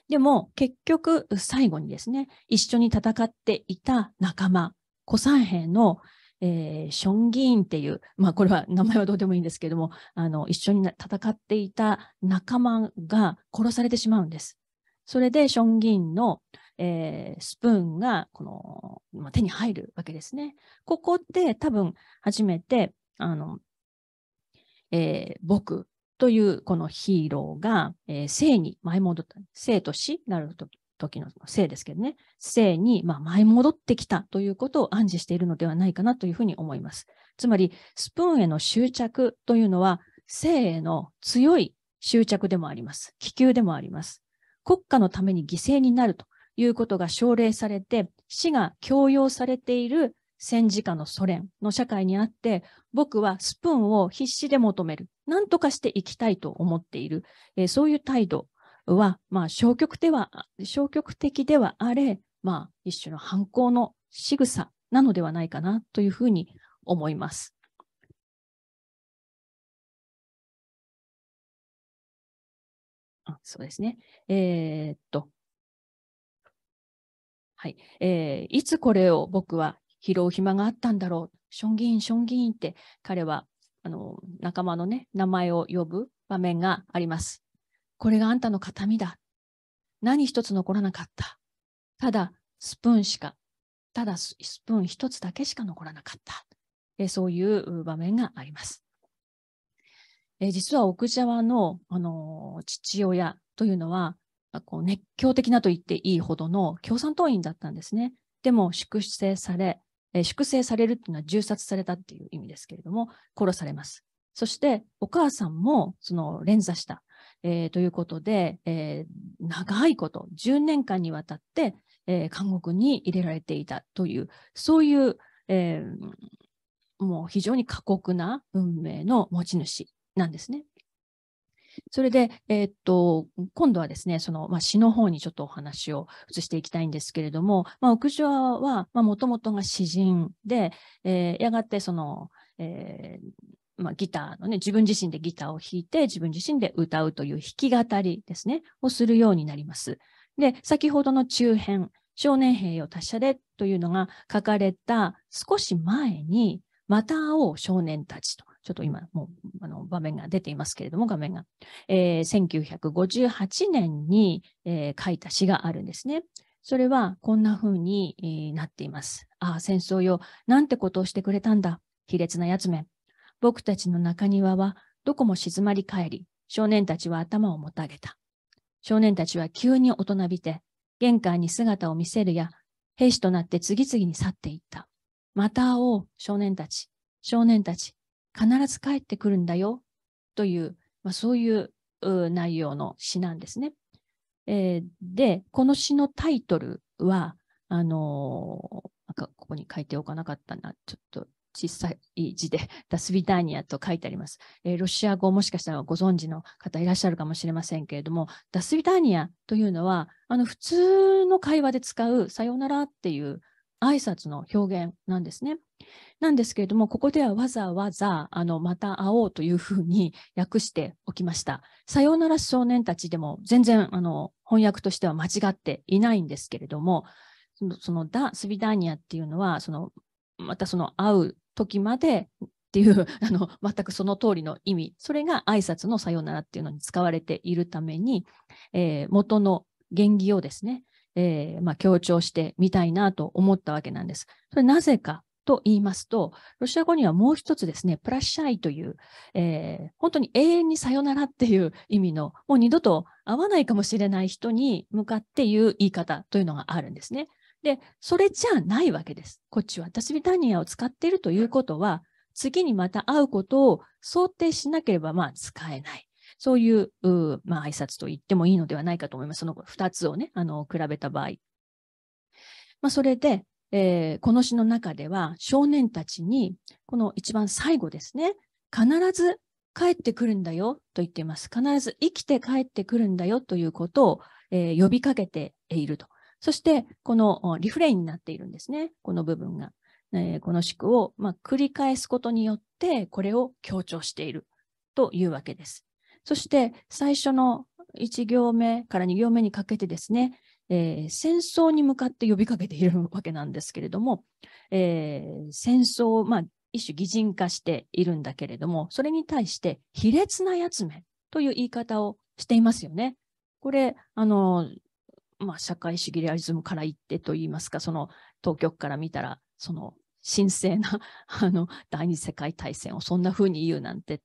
でも結局最後にですね、一緒に戦っていた仲間、古参兵の、えー、ション議員っていう、まあ、これは名前はどうでもいいんですけども、あの一緒に戦っていた仲間が殺されてしまうんです。それでション議員の、えー、スプーンがこの、まあ、手に入るわけですね。ここで多分初めてあの、えー、僕というこのヒーローが、えー、生に舞い戻った生と死なると時の生ですけどね生に、まあ、舞い戻ってきたということを暗示しているのではないかなというふうに思います。つまりスプーンへの執着というのは生への強い執着でもあります。気球でもあります。国家のために犠牲になるということが奨励されて、死が強要されている戦時下のソ連の社会にあって、僕はスプーンを必死で求める。何とかしていきたいと思っている。えー、そういう態度は、まあ、消極では、消極的ではあれ、まあ、一種の反抗の仕草なのではないかなというふうに思います。あそうですね。えー、っと、はいえー、いつこれを僕は拾う暇があったんだろう、ション議ン、ション議ンって彼はあの仲間の、ね、名前を呼ぶ場面があります。これがあんたの形見だ。何一つ残らなかった。ただスプーンしか、ただスプーン一つだけしか残らなかった。えー、そういう場面があります。えー、実は奥ジの、あのー、父親というのは、こう熱狂的なと言っていいほどの共産党員だったんですね。でも粛清され、え粛清されるっていうのは銃殺されたっていう意味ですけれども、殺されます。そしてお母さんもその連座した、えー、ということで、えー、長いこと、10年間にわたって、えー、監獄に入れられていたという、そういう、えもう非常に過酷な運命の持ち主なんですね。それで、えー、っと、今度はですね、その、まあ、詩の方にちょっとお話を移していきたいんですけれども、まあ、屋上は、まあ、もともとが詩人で、えー、やがてその、えー、まあ、ギターのね、自分自身でギターを弾いて、自分自身で歌うという弾き語りですね、をするようになります。で、先ほどの中編、少年兵よ達者でというのが書かれた少し前に、また会おう少年たちとちょっと今、もうあの場面が出ていますけれども、画面が、えー、1958年に、えー、書いた詩があるんですね。それはこんな風になっています。ああ、戦争よ、なんてことをしてくれたんだ、卑劣なやつめ。僕たちの中庭はどこも静まり返り、少年たちは頭をもたげた。少年たちは急に大人びて、玄関に姿を見せるや、兵士となって次々に去っていった。また会おう、少年たち、少年たち、必ず帰ってくるんだよという、まあ、そういう内容の詩なんですね。えー、で、この詩のタイトルは、あのー、なんかここに書いておかなかったな、ちょっと小さい字で、ダスビターニアと書いてあります、えー、ロシア語もしかしたらご存知の方いらっしゃるかもしれませんけれども、ダスビターニアというのは、あの普通の会話で使うさよならっていう挨拶の表現なんですね。なんですけれども、ここではわざわざ、あの、また会おうというふうに訳しておきました。さようなら少年たちでも全然、あの、翻訳としては間違っていないんですけれども、その、そのダ・スビダーニアっていうのは、その、またその会う時までっていう、あの、全くその通りの意味、それが挨拶のさようならっていうのに使われているために、えー、元の原義をですね、えー、まあ、強調してみたいなと思ったわけなんです。それなぜかと言いますと、ロシア語にはもう一つですね、プラッシャイという、えー、本当に永遠にさよならっていう意味の、もう二度と会わないかもしれない人に向かって言う言い方というのがあるんですね。で、それじゃないわけです。こっちは。ダスビタニアを使っているということは、次にまた会うことを想定しなければ、まあ、使えない。そういう、うまあ、挨拶と言ってもいいのではないかと思います。その2つをね、あの、比べた場合。まあ、それで、えー、この詩の中では少年たちに、この一番最後ですね、必ず帰ってくるんだよと言っています。必ず生きて帰ってくるんだよということを、えー、呼びかけていると。そして、このリフレインになっているんですね。この部分が。えー、この句を、まあ、繰り返すことによって、これを強調しているというわけです。そして最初の1行目から2行目にかけてですね、えー、戦争に向かって呼びかけているわけなんですけれども、えー、戦争を、まあ、一種擬人化しているんだけれども、それに対して卑劣なやつめという言い方をしていますよね。これ、あの、まあ、社会主義リアリズムから言ってと言いますか、その当局から見たら、その神聖なあの第二次世界大戦をそんな風に言うなんてっ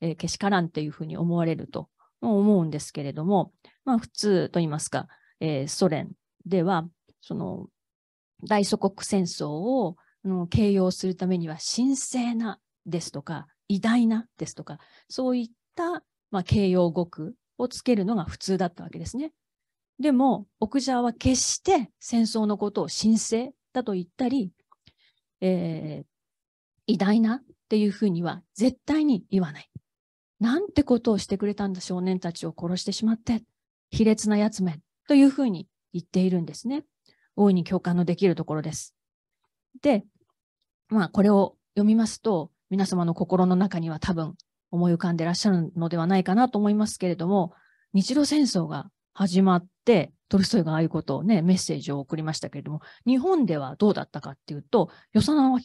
えー、けしからんというふうに思われると思うんですけれども、まあ、普通といいますか、えー、ソ連ではその大祖国戦争を形容するためには神聖なですとか偉大なですとかそういった、まあ、形容語句をつけるのが普通だったわけですね。でも奥沢は決して戦争のことを神聖だと言ったり、えー、偉大なっていうふうには絶対に言わない。なんてことをしてくれたんだ少年たちを殺してしまって、卑劣なやつめというふうに言っているんですね。大いに共感のできるところです。で、まあこれを読みますと、皆様の心の中には多分思い浮かんでらっしゃるのではないかなと思いますけれども、日露戦争が始まって、トルストイがああいうことをね、メッセージを送りましたけれども、日本ではどうだったかっていうと、与謝野明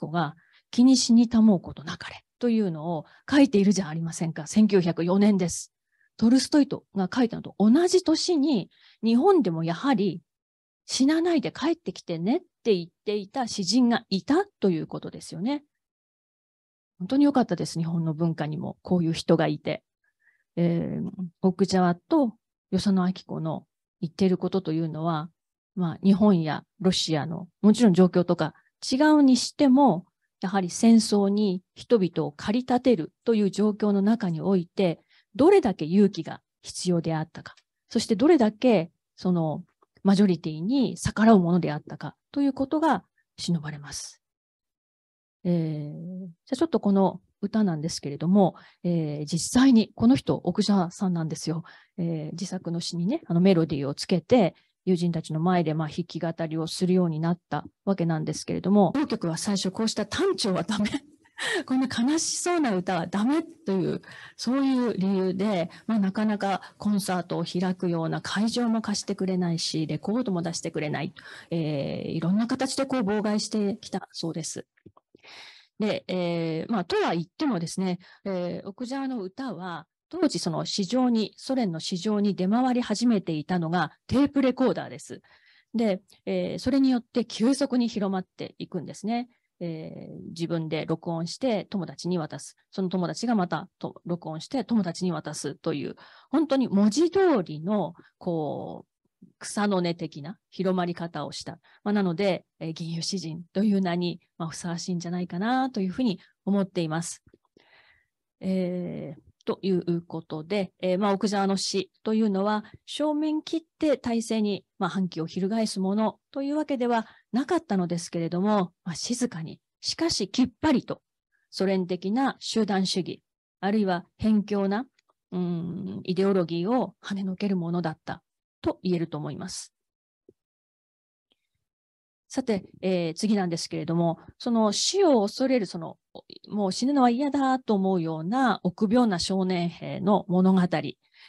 子が気にしにたもうことなかれ。というのを書いているじゃありませんか。1904年です。トルストイとが書いたのと同じ年に、日本でもやはり死なないで帰ってきてねって言っていた詩人がいたということですよね。本当に良かったです。日本の文化にもこういう人がいて。えー、奥沢と与謝野明子の言っていることというのは、まあ、日本やロシアの、もちろん状況とか違うにしても、やはり戦争に人々を駆り立てるという状況の中において、どれだけ勇気が必要であったか、そしてどれだけそのマジョリティに逆らうものであったかということが忍ばれます。えー、じゃあちょっとこの歌なんですけれども、えー、実際にこの人、奥者さんなんですよ。えー、自作の詩にね、あのメロディーをつけて、友人たちの前で、まあ、弾き語りをするようになったわけなんですけれども、当局は最初こうした単調はダメ。こんな悲しそうな歌はダメという、そういう理由で、まあ、なかなかコンサートを開くような会場も貸してくれないし、レコードも出してくれない、えー、いろんな形でこう妨害してきたそうです。で、えー、まあ、とは言ってもですね、えー、オクジャーの歌は、当時その市場に、ソ連の市場に出回り始めていたのがテープレコーダーです。で、えー、それによって急速に広まっていくんですね。えー、自分で録音して友達に渡す。その友達がまたと録音して友達に渡すという、本当に文字通りの、こう、草の根的な広まり方をした。まあ、なので、えー、銀融詩人という名に、まあ、ふさわしいんじゃないかなというふうに思っています。えー、ということで、えー、まあ、奥沢の死というのは、正面切って体制に、まあ、反旗を翻すものというわけではなかったのですけれども、まあ、静かに、しかしきっぱりと、ソ連的な集団主義、あるいは偏境な、うん、イデオロギーを跳ねのけるものだったと言えると思います。さて、えー、次なんですけれども、その死を恐れる、そのもう死ぬのは嫌だと思うような臆病な少年兵の物語、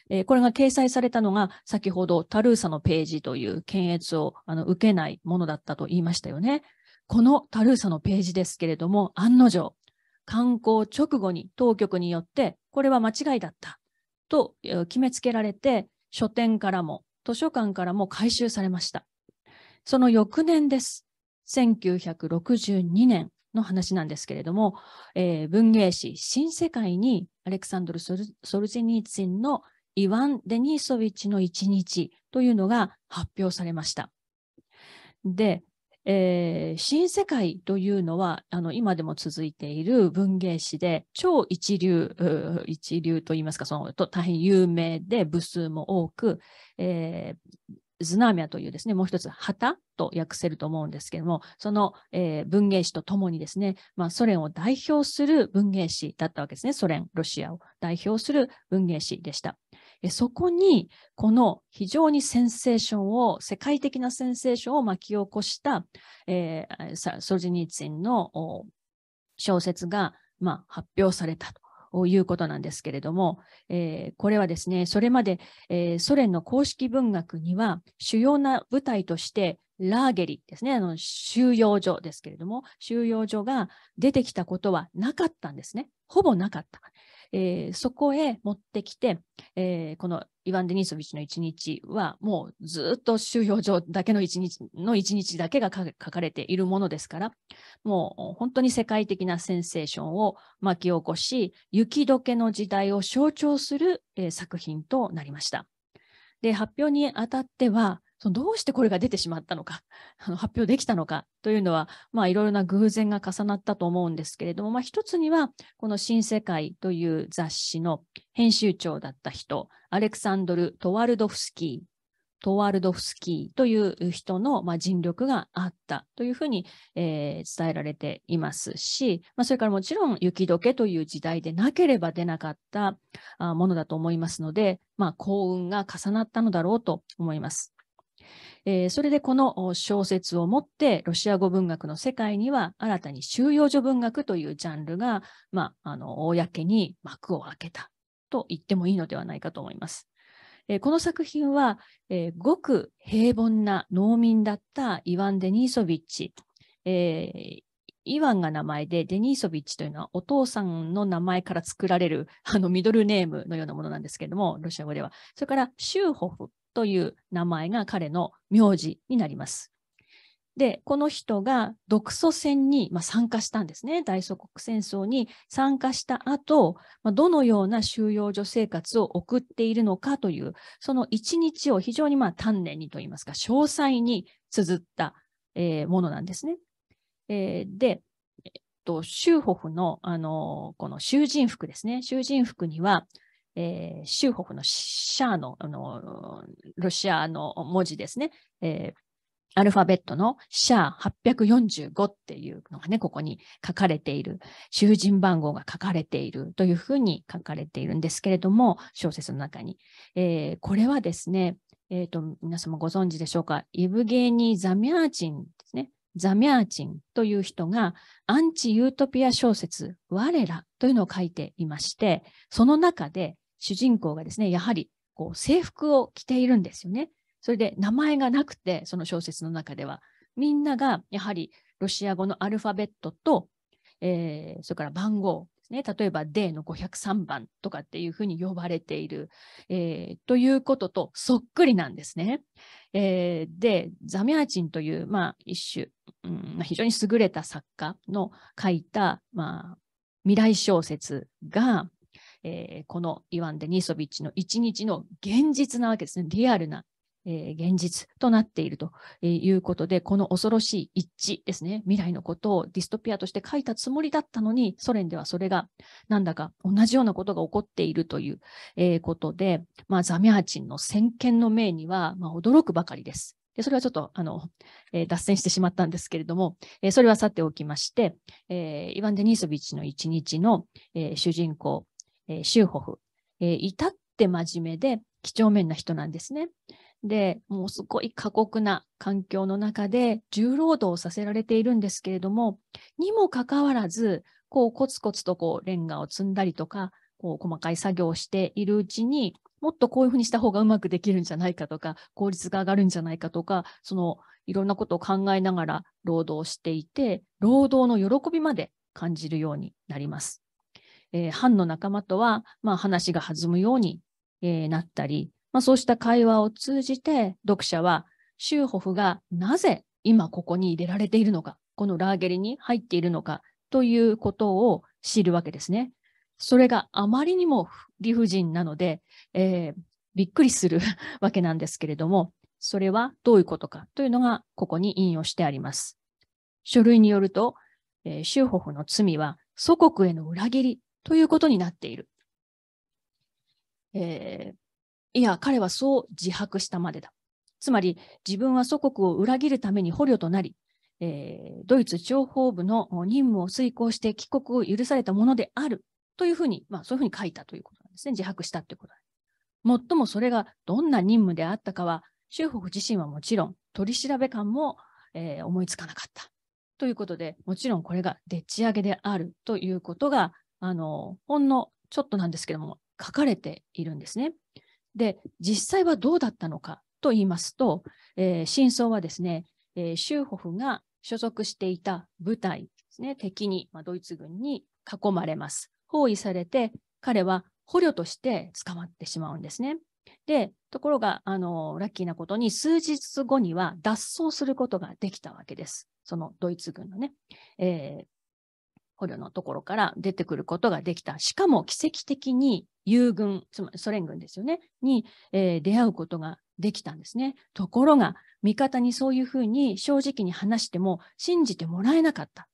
えー、これが掲載されたのが、先ほどタルーサのページという検閲をあの受けないものだったと言いましたよね。このタルーサのページですけれども、案の定、観光直後に当局によって、これは間違いだったと決めつけられて、書店からも図書館からも回収されました。その翌年です。1962年の話なんですけれども、えー、文芸誌新世界にアレクサンドル・ソルジェニーツィンのイワン・デニーソビッチの一日というのが発表されました。で、えー、新世界というのはあの今でも続いている文芸誌で超一流一流といいますかその大変有名で部数も多く、えー、ズナーミャというですね、もう一つ、旗と訳せると思うんですけども、その、えー、文芸誌とともにですね、まあ、ソ連を代表する文芸誌だったわけですね。ソ連、ロシアを代表する文芸誌でした。そこに、この非常にセンセーションを、世界的なセンセーションを巻き起こした、えー、ソルジニーツィンの小説が、まあ、発表されたということなんですけれども、えー、これはですね、それまで、えー、ソ連の公式文学には主要な舞台としてラーゲリですね、あの収容所ですけれども、収容所が出てきたことはなかったんですね。ほぼなかった。えー、そこへ持ってきて、えー、このイワン・デニソビッチの一日は、もうずっと収容所だけの一日の一日だけが書かれているものですから、もう本当に世界的なセンセーションを巻き起こし、雪解けの時代を象徴する、えー、作品となりました。で、発表にあたっては、そのどうしてこれが出てしまったのか、あの発表できたのかというのは、まあ、いろいろな偶然が重なったと思うんですけれども、まあ、一つには、この新世界という雑誌の編集長だった人、アレクサンドル・トワルドフスキートワルドフスキーという人の、まあ、尽力があったというふうに、えー、伝えられていますし、まあ、それからもちろん雪解けという時代でなければ出なかったものだと思いますので、まあ、幸運が重なったのだろうと思います。えー、それでこの小説をもってロシア語文学の世界には新たに収容所文学というジャンルが、まあ、あの公に幕を開けたと言ってもいいのではないかと思います。えこの作品は、えー、ごく平凡な農民だったイワン・デニーソビッチ、えー、イワンが名前でデニーソビッチというのはお父さんの名前から作られるあのミドルネームのようなものなんですけれども、ロシア語では。それからシューホフという名前が彼の名字になります。で、この人が独ソ戦に、まあ、参加したんですね。大祖国戦争に参加した後、まあ、どのような収容所生活を送っているのかという、その一日を非常にまあ丹念にといいますか、詳細に綴った、えー、ものなんですね。えー、で、えっと、ーホフの、あのこの囚人服ですね。囚人服には、えー、州北のシャーのあのロシアの文字ですね、えーアルファベットのシャー845っていうのがね、ここに書かれている、囚人番号が書かれているというふうに書かれているんですけれども、小説の中に。えー、これはですね、えっ、ー、と、皆様ご存知でしょうか、イブゲーニー・ザミャーチンですね。ザミャーチンという人がアンチユートピア小説、我らというのを書いていまして、その中で主人公がですね、やはりこう制服を着ているんですよね。それで名前がなくて、その小説の中では、みんながやはりロシア語のアルファベットと、えー、それから番号ですね、例えば D の503番とかっていうふうに呼ばれている、えー、ということとそっくりなんですね。えー、で、ザミャーチンという、まあ、一種、うん、非常に優れた作家の書いた、まあ、未来小説が、えー、このイワン・デニソビッチの一日の現実なわけですね。リアルな、えー、現実となっているということで、この恐ろしい一致ですね。未来のことをディストピアとして書いたつもりだったのに、ソ連ではそれがなんだか同じようなことが起こっているという、ことで、まあ、ザミャーチンの先見の明には、まあ、驚くばかりです。でそれはちょっとあの、えー、脱線してしまったんですけれども、えー、それはさておきまして、えー、イワン・デニーソビッチの一日の、え主人公、えー、シューホフ、えー、至って真面目で几帳面な人なんですね。で、もうすごい過酷な環境の中で重労働をさせられているんですけれども、にもかかわらず、こうコツコツとこうレンガを積んだりとか、こう細かい作業をしているうちに、もっとこういうふうにした方がうまくできるんじゃないかとか、効率が上がるんじゃないかとか、そのいろんなことを考えながら労働していて、労働の喜びまで感じるようになります。えー、班の仲間とは、まあ、話が弾むように、えー、なったり、まあ、そうした会話を通じて読者はシューホフがなぜ今ここに入れられているのか、このラーゲリに入っているのかということを知るわけですね。それがあまりにも理不尽なので、えー、びっくりする わけなんですけれども、それはどういうことかというのがここに引用してあります。書類によると、えー、シューホフの罪は祖国への裏切りということになっている。えー、いや、彼はそう自白したまでだ。つまり、自分は祖国を裏切るために捕虜となり、えー、ドイツ諜報部の任務を遂行して帰国を許されたものであるというふうに、まあ、そういうふうに書いたということなんですね。自白したということもっともそれがどんな任務であったかは、周北自身はもちろん、取り調べ官も、えー、思いつかなかった。ということで、もちろんこれがでっち上げであるということが、あの、ほんのちょっとなんですけども、書かれているんですね。で、実際はどうだったのかと言いますと、えー、真相はですね、えー、シューホフが所属していた部隊ですね、敵に、まあ、ドイツ軍に囲まれます。包囲されて、彼は捕虜として捕まってしまうんですね。で、ところが、あの、ラッキーなことに数日後には脱走することができたわけです。そのドイツ軍のね。えー、捕虜のところから出てくることができた。しかも奇跡的に友軍、つまりソ連軍ですよね、に、えー、出会うことができたんですね。ところが、味方にそういうふうに正直に話しても信じてもらえなかった。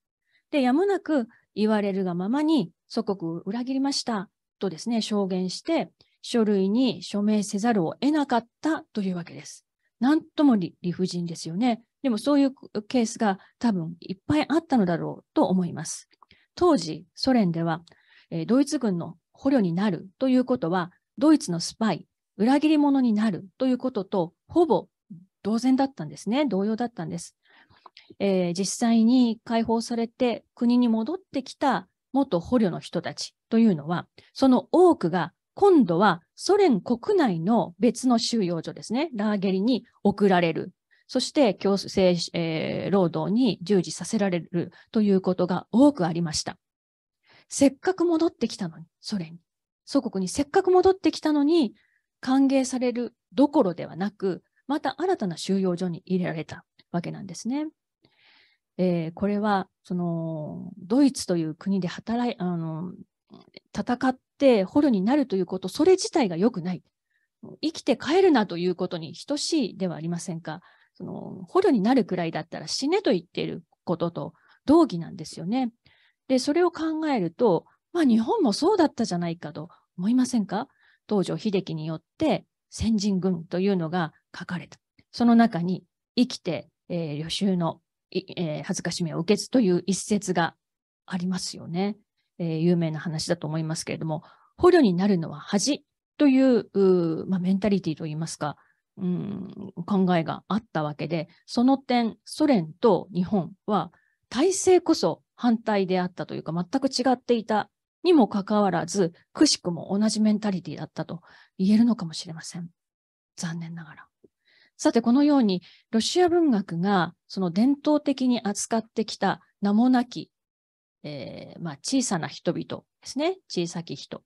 で、やむなく言われるがままに祖国を裏切りましたとですね、証言して書類に署名せざるを得なかったというわけです。なんとも理不尽ですよね。でもそういうケースが多分いっぱいあったのだろうと思います。当時、ソ連では、えドイツ軍の捕虜になるということは、ドイツのスパイ、裏切り者になるということと、ほぼ同然だったんですね、同様だったんです。えー、実際に解放されて国に戻ってきた元捕虜の人たちというのは、その多くが今度はソ連国内の別の収容所ですね、ラーゲリに送られるそして強制、えー、労働に従事させられるということが多くありました。せっかく戻ってきたのに、ソ連に。祖国にせっかく戻ってきたのに、歓迎されるどころではなく、また新たな収容所に入れられたわけなんですね。えー、これは、その、ドイツという国で働い、あの、戦って捕虜になるということ、それ自体が良くない。生きて帰るなということに等しいではありませんか。その捕虜になるくらいだったら死ねと言っていることと同義なんですよね。で、それを考えると、まあ日本もそうだったじゃないかと思いませんか東条英機によって先人軍というのが書かれた。その中に生きて、えー、旅衆の、えー、恥ずかしみを受けずという一節がありますよね、えー、有名な話だと思いますけれども、捕虜になるのは恥というまあ、メンタリティといいますか、うん、考えがあったわけでその点ソ連と日本は体制こそ反対であったというか全く違っていたにもかかわらずくしくも同じメンタリティだったと言えるのかもしれません残念ながら。さてこのようにロシア文学がその伝統的に扱ってきた名もなき、えーまあ、小さな人々ですね小さき人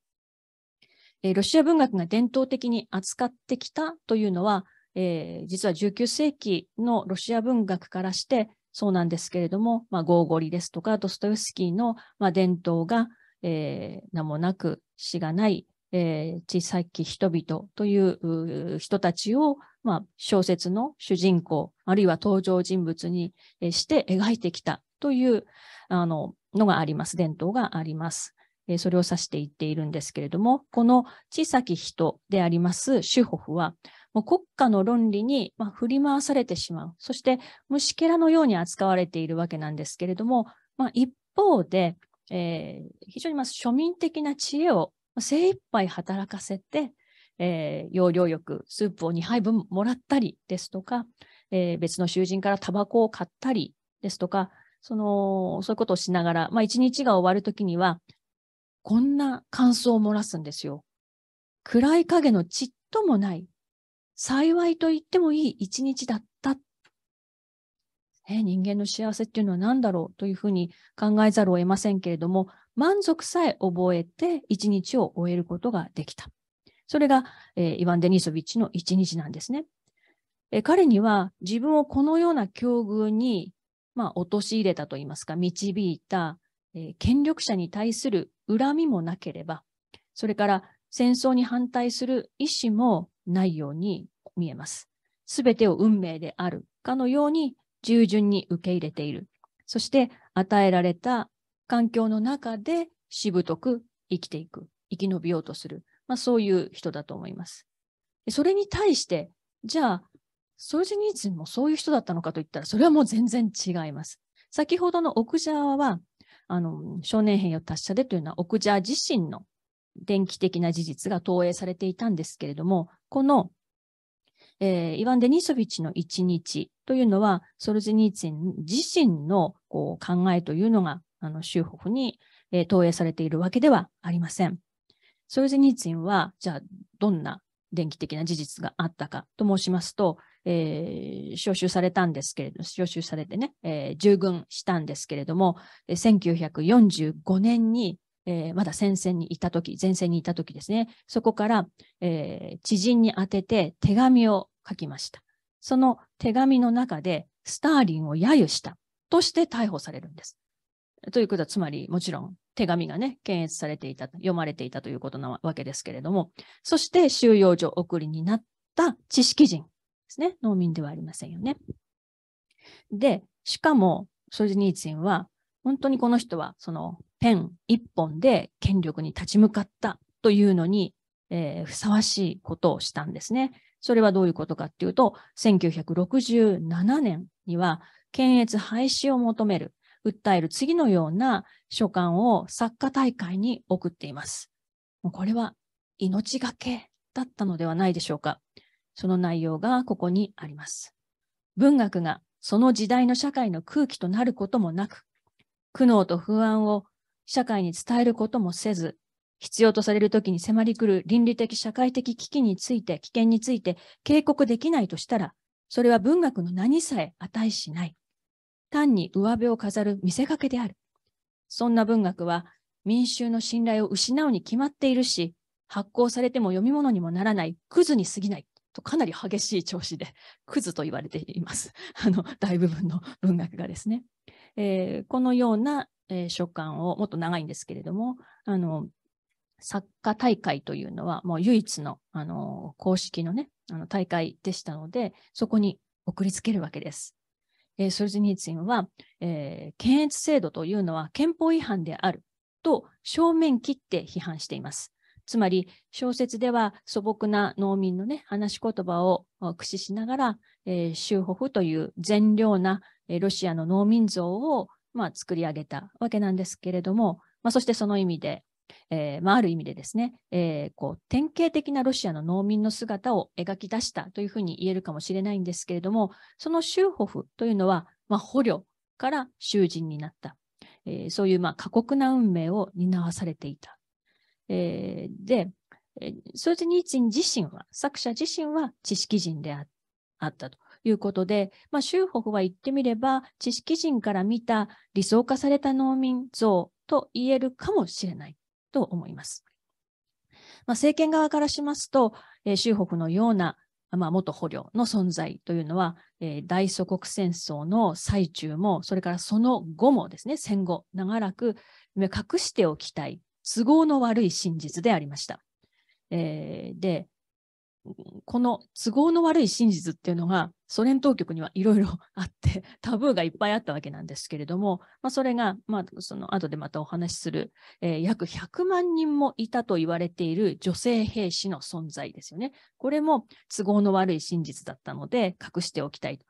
えー、ロシア文学が伝統的に扱ってきたというのは、えー、実は19世紀のロシア文学からしてそうなんですけれども、まあ、ゴーゴリですとかドストエフスキーの、まあ、伝統が、えー、名もなく死がない、えー、小さき人々という人たちを、まあ、小説の主人公あるいは登場人物にして描いてきたというあののがあります伝統があります。えそれを指して言っているんですけれども、この小さき人でありますシュホフは、もう国家の論理に、ま振り回されてしまう。そして、虫けらのように扱われているわけなんですけれども、まあ、一方で、えー、非常にま庶民的な知恵を精一杯働かせて、えー、容量よくスープを2杯分もらったりですとか、えー、別の囚人からタバコを買ったりですとか、そのそういうことをしながら、まあ、1日が終わるときには、こんな感想を漏らすんですよ。暗い影のちっともない、幸いと言ってもいい一日だった。え、人間の幸せっていうのは何だろうというふうに考えざるを得ませんけれども、満足さえ覚えて一日を終えることができた。それが、えー、イワン・デニソビッチの一日なんですね。え彼には自分をこのような境遇に、まあ、陥れたといいますか、導いたえ権力者に対する恨みもなければ、それから戦争に反対する意思もないように見えます。すべてを運命であるかのように従順に受け入れている。そして与えられた環境の中でしぶとく生きていく、生き延びようとする、まあ、そういう人だと思います。それに対して、じゃあ、ソルジニーツもそういう人だったのかといったら、それはもう全然違います。先ほどの奥沢は、あの、少年兵を達者でというのは、オクジャー自身の電気的な事実が投影されていたんですけれども、この、えー、イワン・デニソビッチの一日というのは、ソルジニーツィン自身のこう考えというのが、あの、修復に、えー、投影されているわけではありません。ソルジニーツィンは、じゃあ、どんな電気的な事実があったかと申しますと、えー、招集されたんですけれど、招集されてね、えー、従軍したんですけれども、1945年に、えー、まだ戦線にいたとき、前線にいたときですね、そこから、えー、知人に宛てて手紙を書きました。その手紙の中で、スターリンを揶揄したとして逮捕されるんです。ということは、つまり、もちろん、手紙がね、検閲されていた、読まれていたということなわけですけれども、そして収容所送りになった知識人、ですね。農民ではありませんよね。で、しかも、ソルジニーツィンは、本当にこの人は、そのペン一本で権力に立ち向かったというのに、えー、ふさわしいことをしたんですね。それはどういうことかっていうと、1967年には、検閲廃止を求める、訴える次のような書簡を作家大会に送っています。これは命がけだったのではないでしょうか。その内容がここにあります。文学がその時代の社会の空気となることもなく、苦悩と不安を社会に伝えることもせず、必要とされる時に迫り来る倫理的社会的危機について、危険について警告できないとしたら、それは文学の何さえ値しない。単に上辺を飾る見せかけである。そんな文学は民衆の信頼を失うに決まっているし、発行されても読み物にもならない、クズに過ぎない。とかなり激しい調子でクズと言われています。あの大部分の文学がですね。えー、このような、えー、書簡をもっと長いんですけれどもあの作家大会というのはもう唯一のあの公式のねあの大会でしたのでそこに送りつけるわけです。えー、ソルジニーツィンは、えー、検閲制度というのは憲法違反であると正面切って批判しています。つまり小説では素朴な農民のね、話し言葉を駆使しながら、えー、ホフという善良な、えー、ロシアの農民像を、まあ、作り上げたわけなんですけれども、まあ、そしてその意味で、えー、まあ、ある意味でですね、えー、こう典型的なロシアの農民の姿を描き出したというふうに言えるかもしれないんですけれども、その州フというのは、まあ、捕虜から囚人になった、えー、そういうまあ過酷な運命を担わされていたえー、で、ソーチニーチン自身は、作者自身は知識人であったということで、まあ、シューホフは言ってみれば、知識人から見た理想化された農民像と言えるかもしれないと思います。まあ、政権側からしますと、えー、シューホフのような、まあ、元捕虜の存在というのは、えー、大祖国戦争の最中も、それからその後もですね、戦後、長らく隠しておきたい都合の悪い真実でありました。えー、で、この都合の悪い真実っていうのがソ連当局にはいろいろあって タブーがいっぱいあったわけなんですけれども、まあ、それが、まあ、その後でまたお話しする、えー、約100万人もいたと言われている女性兵士の存在ですよね。これも都合の悪い真実だったので隠しておきたいと、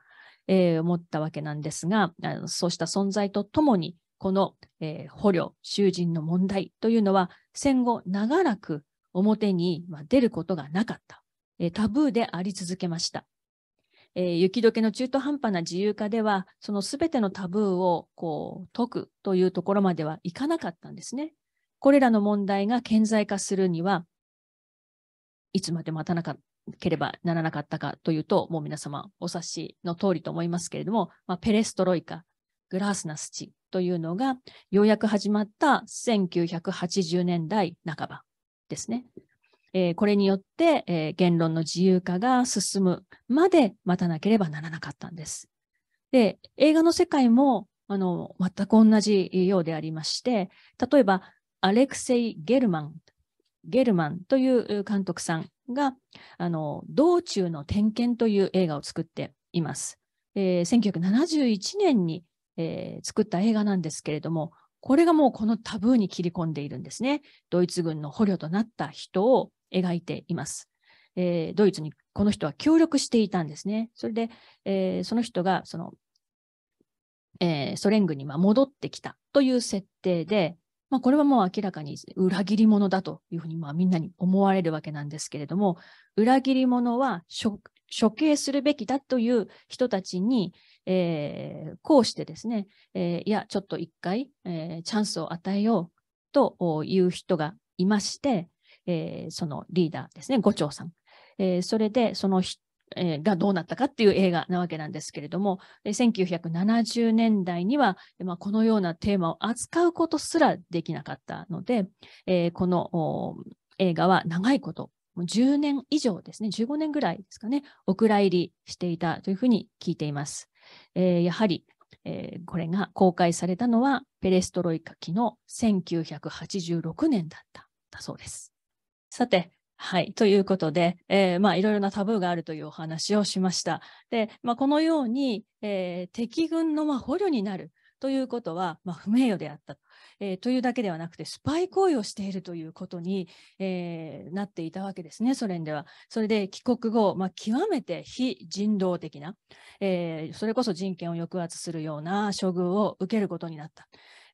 えー、思ったわけなんですがそうした存在とともにこの、えー、捕虜、囚人の問題というのは戦後長らく表に、まあ、出ることがなかった、えー、タブーであり続けました。えー、雪解けの中途半端な自由化では、そのすべてのタブーをこう解くというところまではいかなかったんですね。これらの問題が顕在化するには、いつまで待たなかければならなかったかというと、もう皆様お察しの通りと思いますけれども、まあ、ペレストロイカ、グラースナスチ、というのが、ようやく始まった1980年代半ばですね。えー、これによって、えー、言論の自由化が進むまで待たなければならなかったんです。で、映画の世界も、あの、全く同じようでありまして、例えば、アレクセイ・ゲルマン、ゲルマンという監督さんが、あの、道中の点検という映画を作っています。えー、1971年にえー、作った映画なんですけれども、これがもうこのタブーに切り込んでいるんですね。ドイツ軍の捕虜となった人を描いています。えー、ドイツにこの人は協力していたんですね。それで、えー、その人がその、えー、ソ連軍に戻ってきたという設定で、まあ、これはもう明らかに裏切り者だというふうにまあみんなに思われるわけなんですけれども、裏切り者は処刑するべきだという人たちに、えー、こうしてですね、えー、いや、ちょっと一回、えー、チャンスを与えようという人がいまして、えー、そのリーダーですね、五長さん。えー、それで、その人えー、がどうなったかっていう映画なわけなんですけれども、1970年代には、まあ、このようなテーマを扱うことすらできなかったので、えー、この映画は長いこともう10年以上ですね、15年ぐらいですかね、お蔵入りしていたというふうに聞いています。えー、やはり、えー、これが公開されたのはペレストロイカ期の1986年だっただそうです。さて、はい。ということで、えー、まあ、いろいろなタブーがあるというお話をしました。で、まあ、このように、えー、敵軍の、まあ、捕虜になるということは、まあ、不名誉であったと,、えー、というだけではなくて、スパイ行為をしているということに、えー、なっていたわけですね、ソ連では。それで帰国後、まあ、極めて非人道的な、えー、それこそ人権を抑圧するような処遇を受けることになった。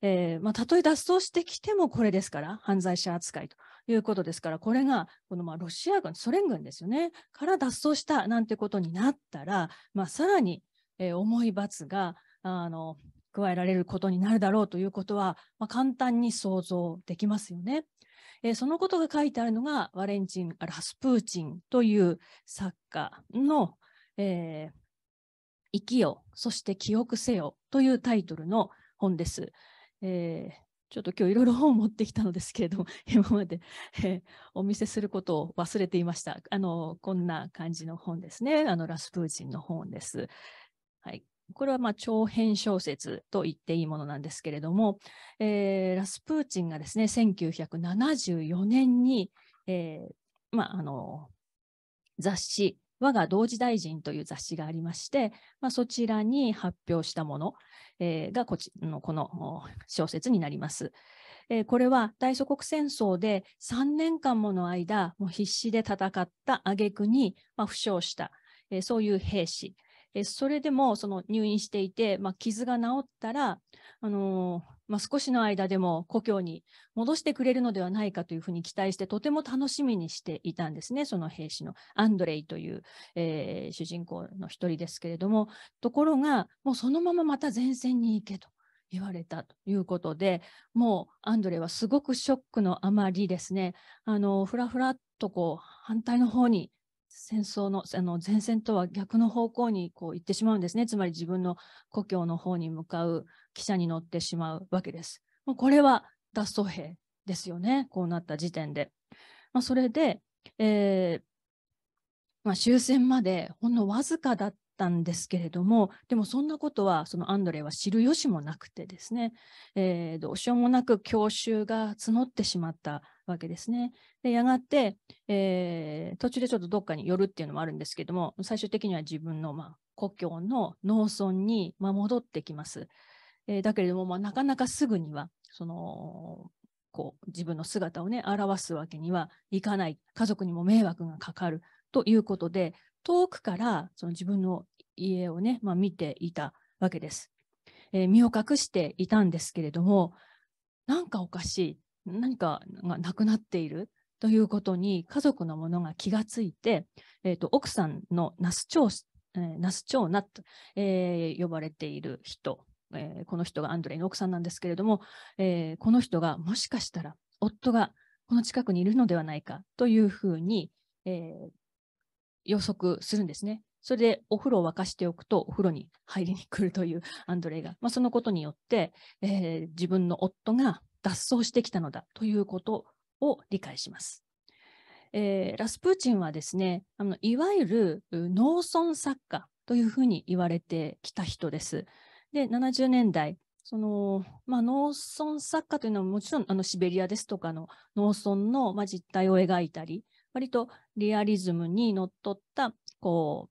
えー、まあ、たとえ脱走してきてもこれですから、犯罪者扱いということですから、これがこのまあロシア軍、ソ連軍ですよね、から脱走したなんてことになったら、まあ、さらに、えー、重い罰があの加えられることになるだろうということは、まあ、簡単に想像できますよね。えー、そのことが書いてあるのが、ワレンチン・ラスプーチンという作家の、えー、生きよ、そして記憶せよというタイトルの本です。えー、ちょっと今日いろいろ本を持ってきたのですけれども、今まで、えー、お見せすることを忘れていました。あの、こんな感じの本ですね。あの、ラスプーチンの本です。はい。これはまあ長編小説と言っていいものなんですけれども、えー、ラスプーチンがですね、1974年に、えー、まあ、あの、雑誌、我が同時大臣という雑誌がありまして、まあ、そちらに発表したもの、えー、がこちのこの小説になります。えー、これは大祖国戦争で3年間もの間、もう必死で戦った挙句に、まあ、負傷した、えー、そういう兵士えそれでもその入院していて、まあ、傷が治ったら、あのまあ、少しの間でも故郷に戻してくれるのではないかというふうに期待して、とても楽しみにしていたんですね、その兵士のアンドレイという、えー、主人公の一人ですけれども、ところが、もうそのまままた前線に行けと。言われたということで、もうアンドレはすごくショックのあまりですね、あのふらふらとこう反対の方に戦争のあの前線とは逆の方向にこう行ってしまうんですね。つまり自分の故郷の方に向かう汽車に乗ってしまうわけです。もうこれは脱走兵ですよね。こうなった時点で。まあ、それで、えーまあ、終戦までほんのわずかだっったんですけれども、でもそんなことはそのアンドレは知る由もなくてですね、えー、どうしようもなく郷愁が募ってしまったわけですね。でやがて、えー、途中でちょっとどっかに寄るっていうのもあるんですけども、最終的には自分の、まあ、故郷の農村に、まあ、戻ってきます。えー、だけれども、まあ、なかなかすぐにはそのこう自分の姿をね表すわけにはいかない家族にも迷惑がかかるということで遠くからその自分の家をね、まあ、見ていたわけです、えー、身を隠していたんですけれども、なんかおかしい、何かがなくなっているということに家族の者が気がついて、えーと、奥さんのナス長、えー、ナス長ナと、えー、呼ばれている人、えー、この人がアンドレイの奥さんなんですけれども、えー、この人がもしかしたら夫がこの近くにいるのではないかというふうに、えー、予測するんですね。それでお風呂を沸かしておくとお風呂に入りに来るという アンドレイが、まあ、そのことによって、えー、自分の夫が脱走してきたのだということを理解します。えー、ラスプーチンはですねあのいわゆる農村作家というふうに言われてきた人です。で70年代その、まあ、農村作家というのはもちろんあのシベリアですとかの農村の、まあ、実態を描いたり割とリアリズムにのっとったこ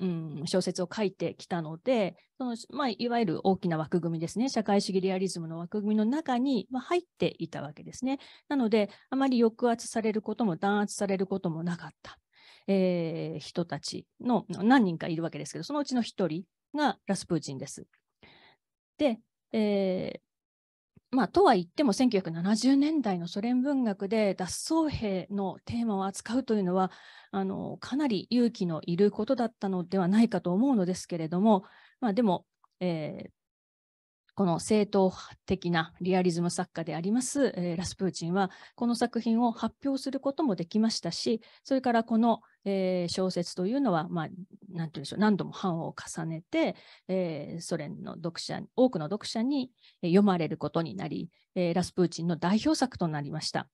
う、うん、小説を書いてきたのでその、まあ、いわゆる大きな枠組みですね社会主義リアリズムの枠組みの中に、まあ、入っていたわけですねなのであまり抑圧されることも弾圧されることもなかった、えー、人たちの何人かいるわけですけどそのうちの1人がラスプーチンです。で、えーまあ、とは言っても1970年代のソ連文学で脱走兵のテーマを扱うというのはあのかなり勇気のいることだったのではないかと思うのですけれども、まあ、でも、えー、この正統的なリアリズム作家であります、えー、ラスプーチンは、この作品を発表することもできましたし、それからこの、えー、小説というのは、まあ、なんていうんでしょう、何度も版を重ねて、えー、ソ連の読者、多くの読者に読まれることになり、えー、ラスプーチンの代表作となりました。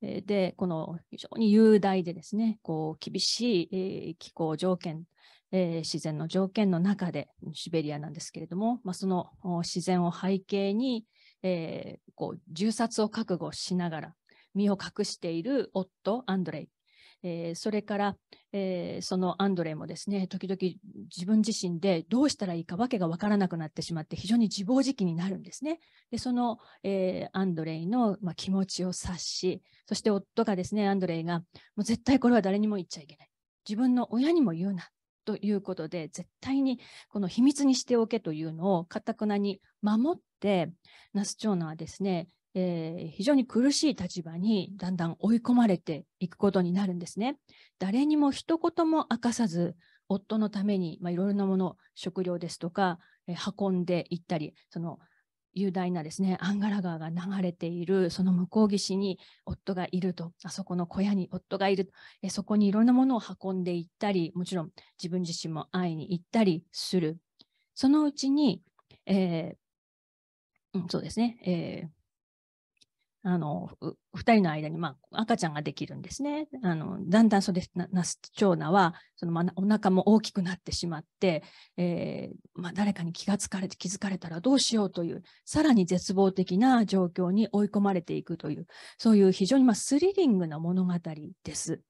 で、この非常に雄大でですね、こう厳しい気候条件えー、自然の条件の中でシベリアなんですけれども、まあ、その自然を背景に、えー、こう銃殺を覚悟しながら身を隠している夫アンドレイ、えー、それから、えー、そのアンドレイもですね時々自分自身でどうしたらいいかわけが分からなくなってしまって非常に自暴自棄になるんですね。でその、えー、アンドレイの、まあ、気持ちを察しそして夫がですねアンドレイがもう絶対これは誰にも言っちゃいけない自分の親にも言うなということで、絶対にこの秘密にしておけというのをかたくなに守って、那須長男はですね、えー、非常に苦しい立場にだんだん追い込まれていくことになるんですね。誰にも一言も明かさず、夫のために、まあ、いろいろなもの、食料ですとか、えー、運んでいったり、その雄大なですねアンガラ川が流れているその向こう岸に夫がいるとあそこの小屋に夫がいるえそこにいろんなものを運んでいったりもちろん自分自身も会いに行ったりするそのうちに、えー、うん、そうですね、えー、あの、二人の間に、まあ、赤ちゃんができるんですね。あの、だんだんそれ、なす長男は、その、まあ、お腹も大きくなってしまって、えー、まあ、誰かに気がつかれて、気づかれたらどうしようという、さらに絶望的な状況に追い込まれていくという、そういう非常に、まあ、スリリングな物語です。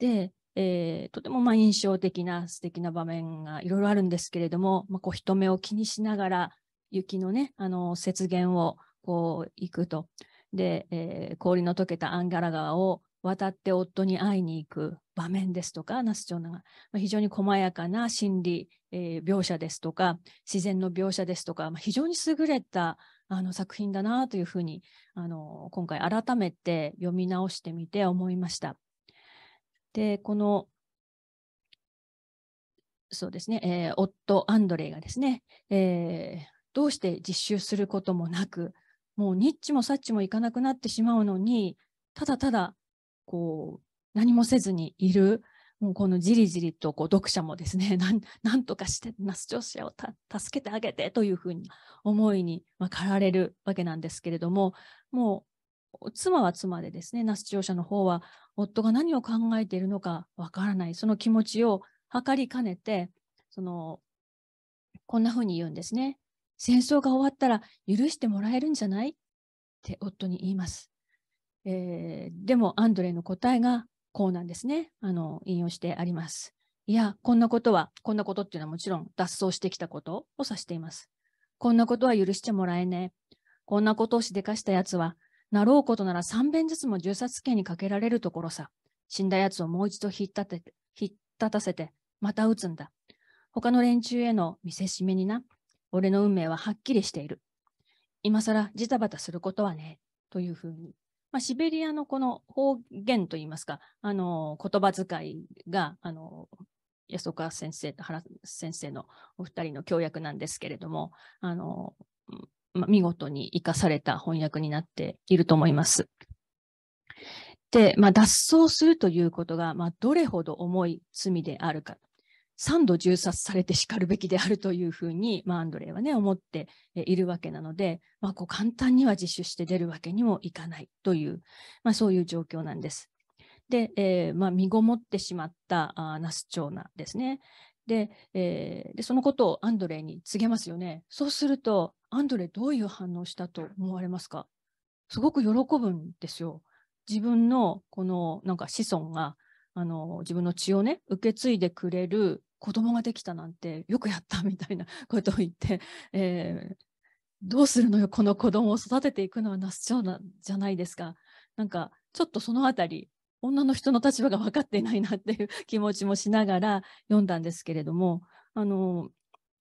で、えー、とてもまあ印象的な素敵な場面がいろいろあるんですけれども、まあ、こう人目を気にしながら雪のねあの雪原をこう行くと。で、えー、氷の溶けたアンガラ川を渡って夫に会いに行く場面ですとか、ナス町長が、まあ、非常に細やかな心理、えー、描写ですとか、自然の描写ですとか、まあ、非常に優れたあの作品だなというふうにあの今回改めて読み直してみて思いました。で、このそうですね、えー、夫アンドレイがですね、えー、どうして実習することもなく、もうニッチもサッチもいかなくなってしまうのにただただこう何もせずにいるもうこのじりじりとこう読者もですね なんとかしてナス聴者を助けてあげてというふうに思いに、まあ、駆られるわけなんですけれどももう妻は妻でですねナス聴者の方は夫が何を考えているのかわからないその気持ちを測りかねてそのこんなふうに言うんですね。戦争が終わったら許してもらえるんじゃないって夫に言います。えー、でもアンドレの答えがこうなんですね。あの引用してあります。いや、こんなことは、こんなことっていうのはもちろん脱走してきたことを指しています。こんなことは許してもらえねえ。こんなことをしでかした奴は、なろうことなら3遍ずつも銃殺刑にかけられるところさ。死んだ奴をもう一度引っ立てて、引っ立たせて、また撃つんだ。他の連中への見せしめにな。俺の運命ははっきりしている。今更ジタバタすることはね。というふうに。まあ、シベリアのこの方言といいますか、あの、言葉遣いが、あの、安岡先生と原先生のお二人の協約なんですけれども、あの、まあ、見事に生かされた翻訳になっていると思います。で、まあ、脱走するということが、まあ、どれほど重い罪であるか。3度銃殺されてしかるべきであるというふうに、まあ、アンドレイはね思っているわけなので、まあ、こう簡単には自首して出るわけにもいかないという、まあ、そういう状況なんです。で、えー、まあ、身ごもってしまったあナス長男ですね。で,、えー、でそのことをアンドレイに告げますよね。そうするとアンドレイどういう反応したと思われますかすごく喜ぶんですよ。自分のこのなんか子孫があの自分の血をね受け継いでくれる子供ができたなんてよくやったみたいな ことを言って、えー、どうするのよこの子供を育てていくのは那須うなじゃないですかなんかちょっとそのあたり女の人の立場が分かっていないなっていう 気持ちもしながら読んだんですけれどもあの、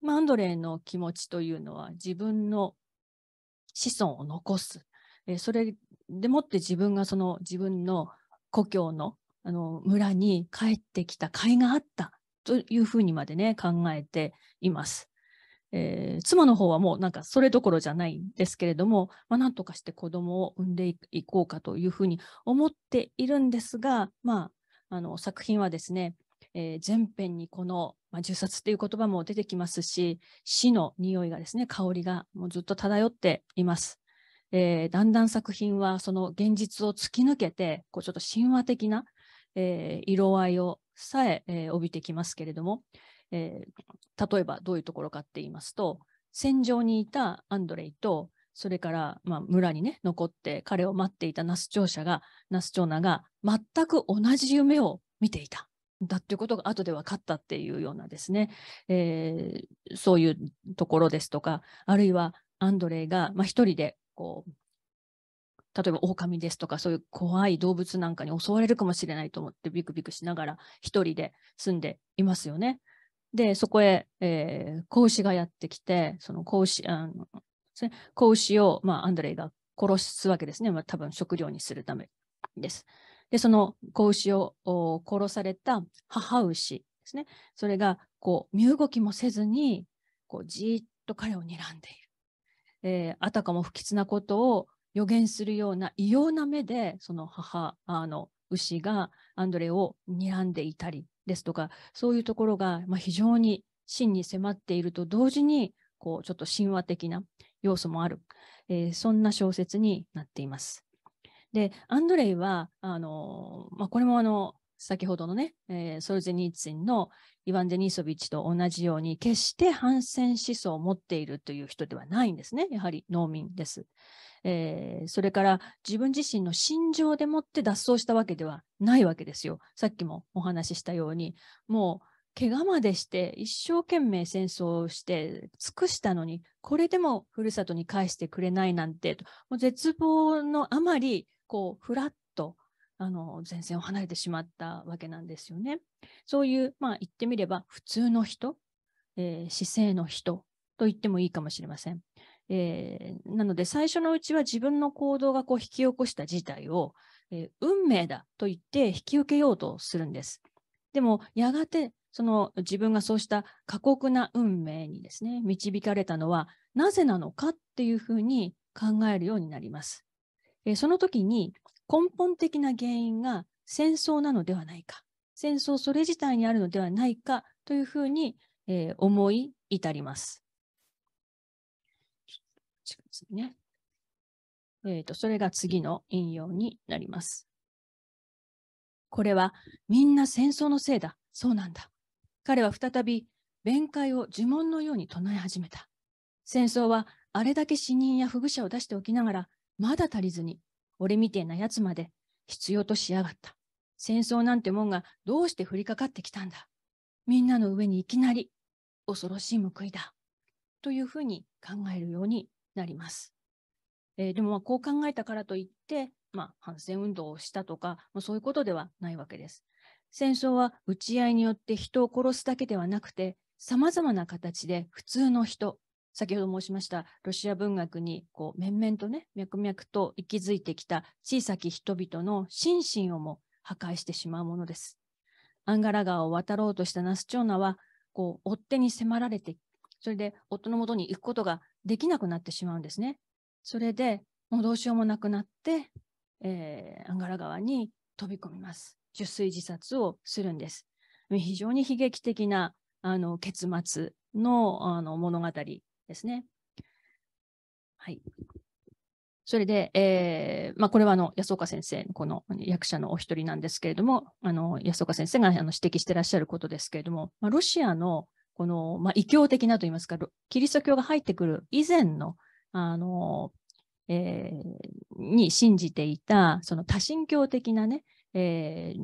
マンドレーの気持ちというのは自分の子孫を残す、えー、それでもって自分がその自分の故郷のあの村に帰ってきた甲斐があったというふうにまでね、考えています。えー、妻の方はもうなんかそれどころじゃないんですけれども、まあ、なんとかして子供を産んでいこうかというふうに思っているんですが、まあ、あの作品はですね、えー、前編にこの、まあ、銃殺という言葉も出てきますし、死の匂いがですね、香りがもうずっと漂っています。えー、だんだん作品はその現実を突き抜けて、こうちょっと神話的な、えー、色合いをさええ帯びてきますけれども、えー、例えばどういうところかって言いますと、戦場にいたアンドレイと、それから、まあ、村にね、残って彼を待っていたナス長者が、ナス長男が全く同じ夢を見ていた。だっていうことが後で分かったっていうようなですね、えー、そういうところですとか、あるいはアンドレイが、まあ、一人でこう例えば狼ですとかそういう怖い動物なんかに襲われるかもしれないと思ってビクビクしながら一人で住んでいますよね。でそこへ、えー、子牛がやってきてその子牛子牛を、まあ、アンドレイが殺すわけですね、まあ、多分食料にするためです。でその子牛を殺された母牛ですねそれがこう身動きもせずにこうじーっと彼を睨んでいる。えー、あたかも不吉なことを予言するような異様な目でその母あの牛がアンドレを睨んでいたりですとかそういうところが、まあ、非常に真に迫っていると同時にこうちょっと神話的な要素もある、えー、そんな小説になっています。でアンドレイはあの、まあ、これもあの先ほどのね、えー、ソルゼニーツィンのイヴァン・デニーソビッチと同じように決して反戦思想を持っているという人ではないんですねやはり農民です。えー、それから自分自身の心情でもって脱走したわけではないわけですよ。さっきもお話ししたように、もう怪我までして一生懸命戦争をして尽くしたのに、これでもふるさとに返してくれないなんて、もう絶望のあまり、こう、ふらっと、あの、前線を離れてしまったわけなんですよね。そういう、まあ言ってみれば普通の人、えー、姿勢の人と言ってもいいかもしれません。えー、なので最初のうちは自分の行動がこう引き起こした事態を、えー、運命だと言って引き受けようとするんです。でもやがてその自分がそうした過酷な運命にですね導かれたのはなぜなのかっていうふうに考えるようになります。えー、その時に根本的な原因が戦争なのではないか戦争それ自体にあるのではないかというふうに、え思い至ります。ですね。えっ、ー、と、それが次の引用になります。これはみんな戦争のせいだ。そうなんだ。彼は再び弁解を呪文のように唱え始めた。戦争はあれだけ死人や不具者を出しておきながら、まだ足りずに、俺みてえなやつまで必要としやがった。戦争なんてもんがどうして降りかかってきたんだ。みんなの上にいきなり恐ろしい報いだ。というふうに考えるようになります。えー、でも、こう考えたからといって、まあ、反戦運動をしたとか、まあ、そういうことではないわけです。戦争は打ち合いによって人を殺すだけではなくて、様々な形で普通の人、先ほど申しましたロシア文学にこう面々とね、脈々と息づいてきた小さき人々の心身をも破壊してしまうものです。アンガラ川を渡ろうとしたナスチョーナは、こう、追っ手に迫られて、それで夫のもとに行くことができなくなってしまうんですね。それでもうどうしようもなくなって、えー、アンガラ川に飛び込みます。受水自殺をするんです。非常に悲劇的なあの結末のあの物語ですね。はい。それで、えーまあ、これはあの安岡先生、この役者のお一人なんですけれども、あの安岡先生があの指摘してらっしゃることですけれども、まあ、ロシアのこの、まあ、異教的なといいますか、キリスト教が入ってくる以前の、あの、えー、に信じていた、その多神教的なね、えー、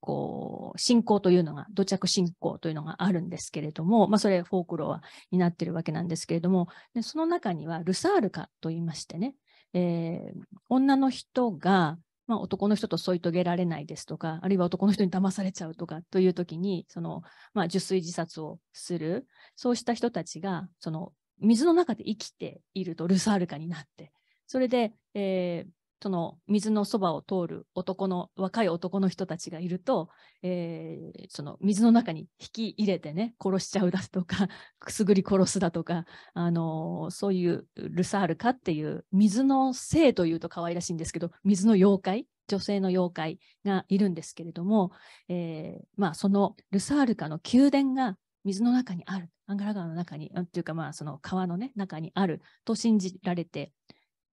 こう、信仰というのが、土着信仰というのがあるんですけれども、まあ、それフォークロアになってるわけなんですけれども、でその中にはルサールカと言いましてね、えー、女の人が、まあ、男の人と添い遂げられないですとか、あるいは男の人に騙されちゃうとかという時に、その、まあ、受水自殺をする、そうした人たちが、その、水の中で生きているとルサールカになって、それで、えー、その水のそばを通る男の若い男の人たちがいると、えー、その水の中に引き入れてね殺しちゃうだとか くすぐり殺すだとか、あのー、そういうルサールカっていう水の性というと可愛らしいんですけど水の妖怪女性の妖怪がいるんですけれども、えーまあ、そのルサールカの宮殿が水の中にあるアンガラ川の中にというかまあその川の、ね、中にあると信じられて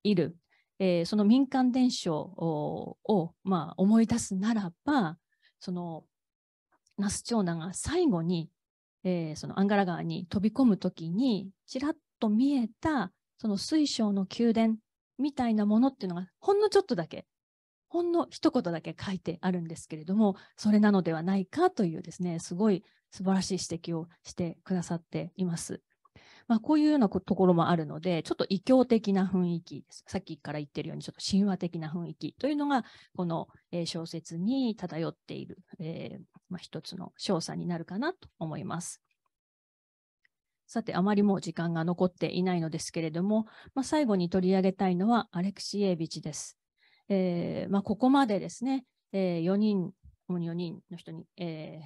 いるえー、その民間伝承を、まあ、思い出すならば、その那須長男が最後に、えー、そのアンガラ川に飛び込むときに、ちらっと見えた、その水晶の宮殿みたいなものっていうのが、ほんのちょっとだけ、ほんの一言だけ書いてあるんですけれども、それなのではないかというですね、すごい素晴らしい指摘をしてくださっています。まあ、こういうようなところもあるので、ちょっと異教的な雰囲気です。さっきから言ってるように、ちょっと神話的な雰囲気というのが、この、え小説に漂っている、えー、まあ、一つの少佐になるかなと思います。さて、あまりも時間が残っていないのですけれども、まあ、最後に取り上げたいのはアレクシエービチです。えー、まあ、ここまでですね、えー、4人、主に4人の人に、え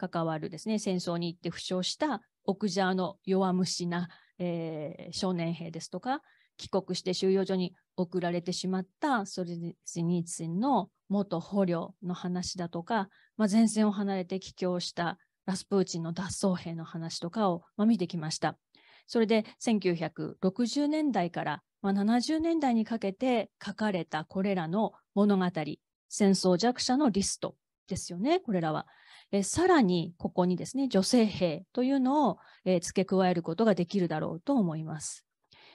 ー、関わるですね、戦争に行って負傷した奥者の弱虫な、えー、少年兵ですとか、帰国して収容所に送られてしまったソレニーツィンの元捕虜の話だとか、まあ、前線を離れて帰郷したラスプーチンの脱走兵の話とかを、まあ、見てきました。それで1960年代から、まあ、70年代にかけて書かれたこれらの物語、戦争弱者のリストですよね、これらは。えさらにここにですね、女性兵というのを、え付け加えることができるだろうと思います。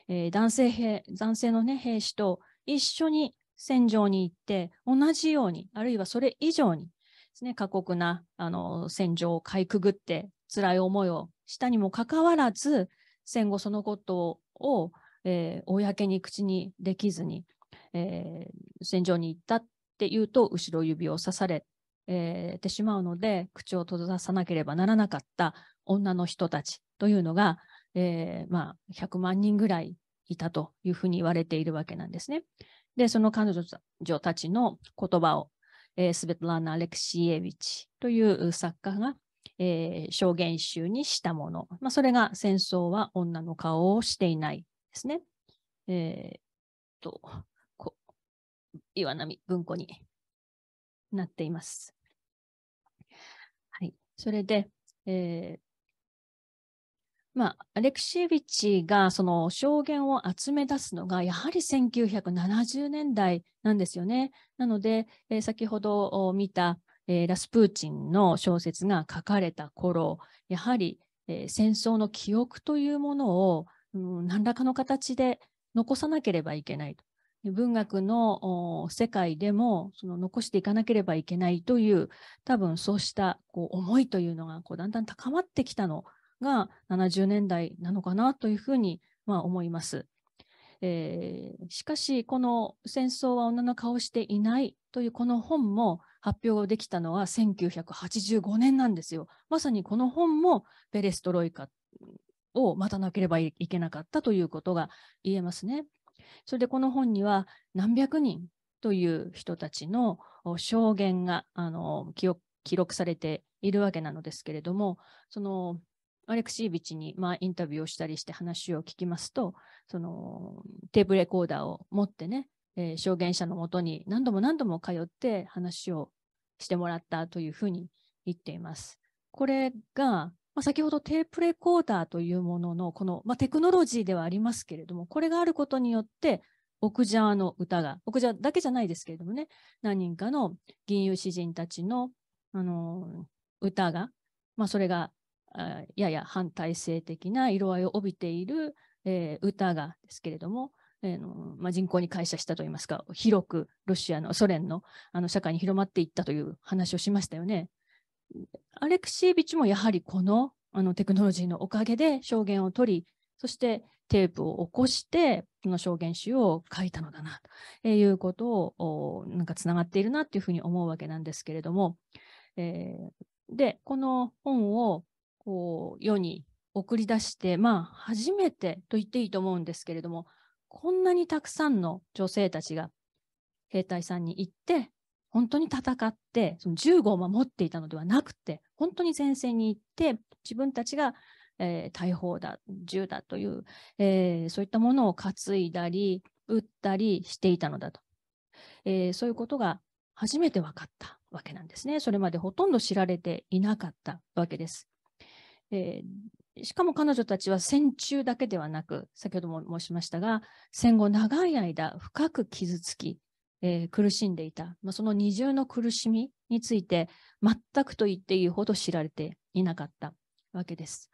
え男性兵、男性の、ね、兵士と一緒に戦場に行って、同じように、あるいはそれ以上にですね、過酷なあの戦場をかいくぐって、辛い思いをしたにもかかわらず、戦後そのことを、えー、公に口にできずに、えー、戦場に行ったっていうと、後ろ指を刺されえー、てしまうので口を閉ざさなければならなかった女の人たちというのが、えー、まあ、100万人ぐらいいたというふうに言われているわけなんですね。で、その彼女たちの言葉を、えー、スベトラーナ・アレクシエビチという作家が、えー、証言集にしたもの、まあ、それが戦争は女の顔をしていないですね。えー、っと、岩波文庫になっています。はい、それで、えー、まあ、アレクシエビッチがその証言を集め出すのがやはり1970年代なんですよね。なので、えー、先ほど見た、えー、ラスプーチンの小説が書かれた頃やはり、えー、戦争の記憶というものを、うん、何らかの形で残さなければいけないと。文学の世界でもその残していかなければいけないという多分そうしたこう思いというのがこうだんだん高まってきたのが70年代なのかなというふうにまあ思います。えー、しかしこの「戦争は女の顔していない」というこの本も発表できたのは1985年なんですよ。まさにこの本もペレストロイカを待たなければいけなかったということが言えますね。それでこの本には何百人という人たちの証言があの記録されているわけなのですけれども、そのアレクシービチに、まあ、インタビューをしたりして話を聞きますと、そのテープレコーダーを持ってね、えー、証言者のもとに何度も何度も通って話をしてもらったというふうに言っています。これがまあ、先ほどテープレコーダーというものの、この、まあ、テクノロジーではありますけれども、これがあることによって、奥ジャーの歌が、奥ジだけじゃないですけれどもね、何人かの吟遊詩人たちの、あのー、歌が、まあ、それが、やや反体制的な色合いを帯びている、えー、歌がですけれども、えーのまあ、人口に感謝したといいますか、広くロシアのソ連のあの社会に広まっていったという話をしましたよね。アレクシービチもやはりこのあのテクノロジーのおかげで証言を取り、そしてテープを起こして、この証言集を書いたのだな、ということを、なんかつながっているなっていうふうに思うわけなんですけれども、えー、で、この本をこう世に送り出して、まあ、初めてと言っていいと思うんですけれども、こんなにたくさんの女性たちが兵隊さんに行って、本当に戦ってその銃後を守っていたのではなくて本当に前線に行って自分たちが、えー、大砲だ銃だという、えー、そういったものを担いだり撃ったりしていたのだと、えー、そういうことが初めて分かったわけなんですねそれまでほとんど知られていなかったわけです、えしかも彼女たちは戦中だけではなく先ほども申しましたが戦後長い間深く傷つきえー、苦しんでいた、まあ、その二重の苦しみについて全くと言っていいほど知られていなかったわけです。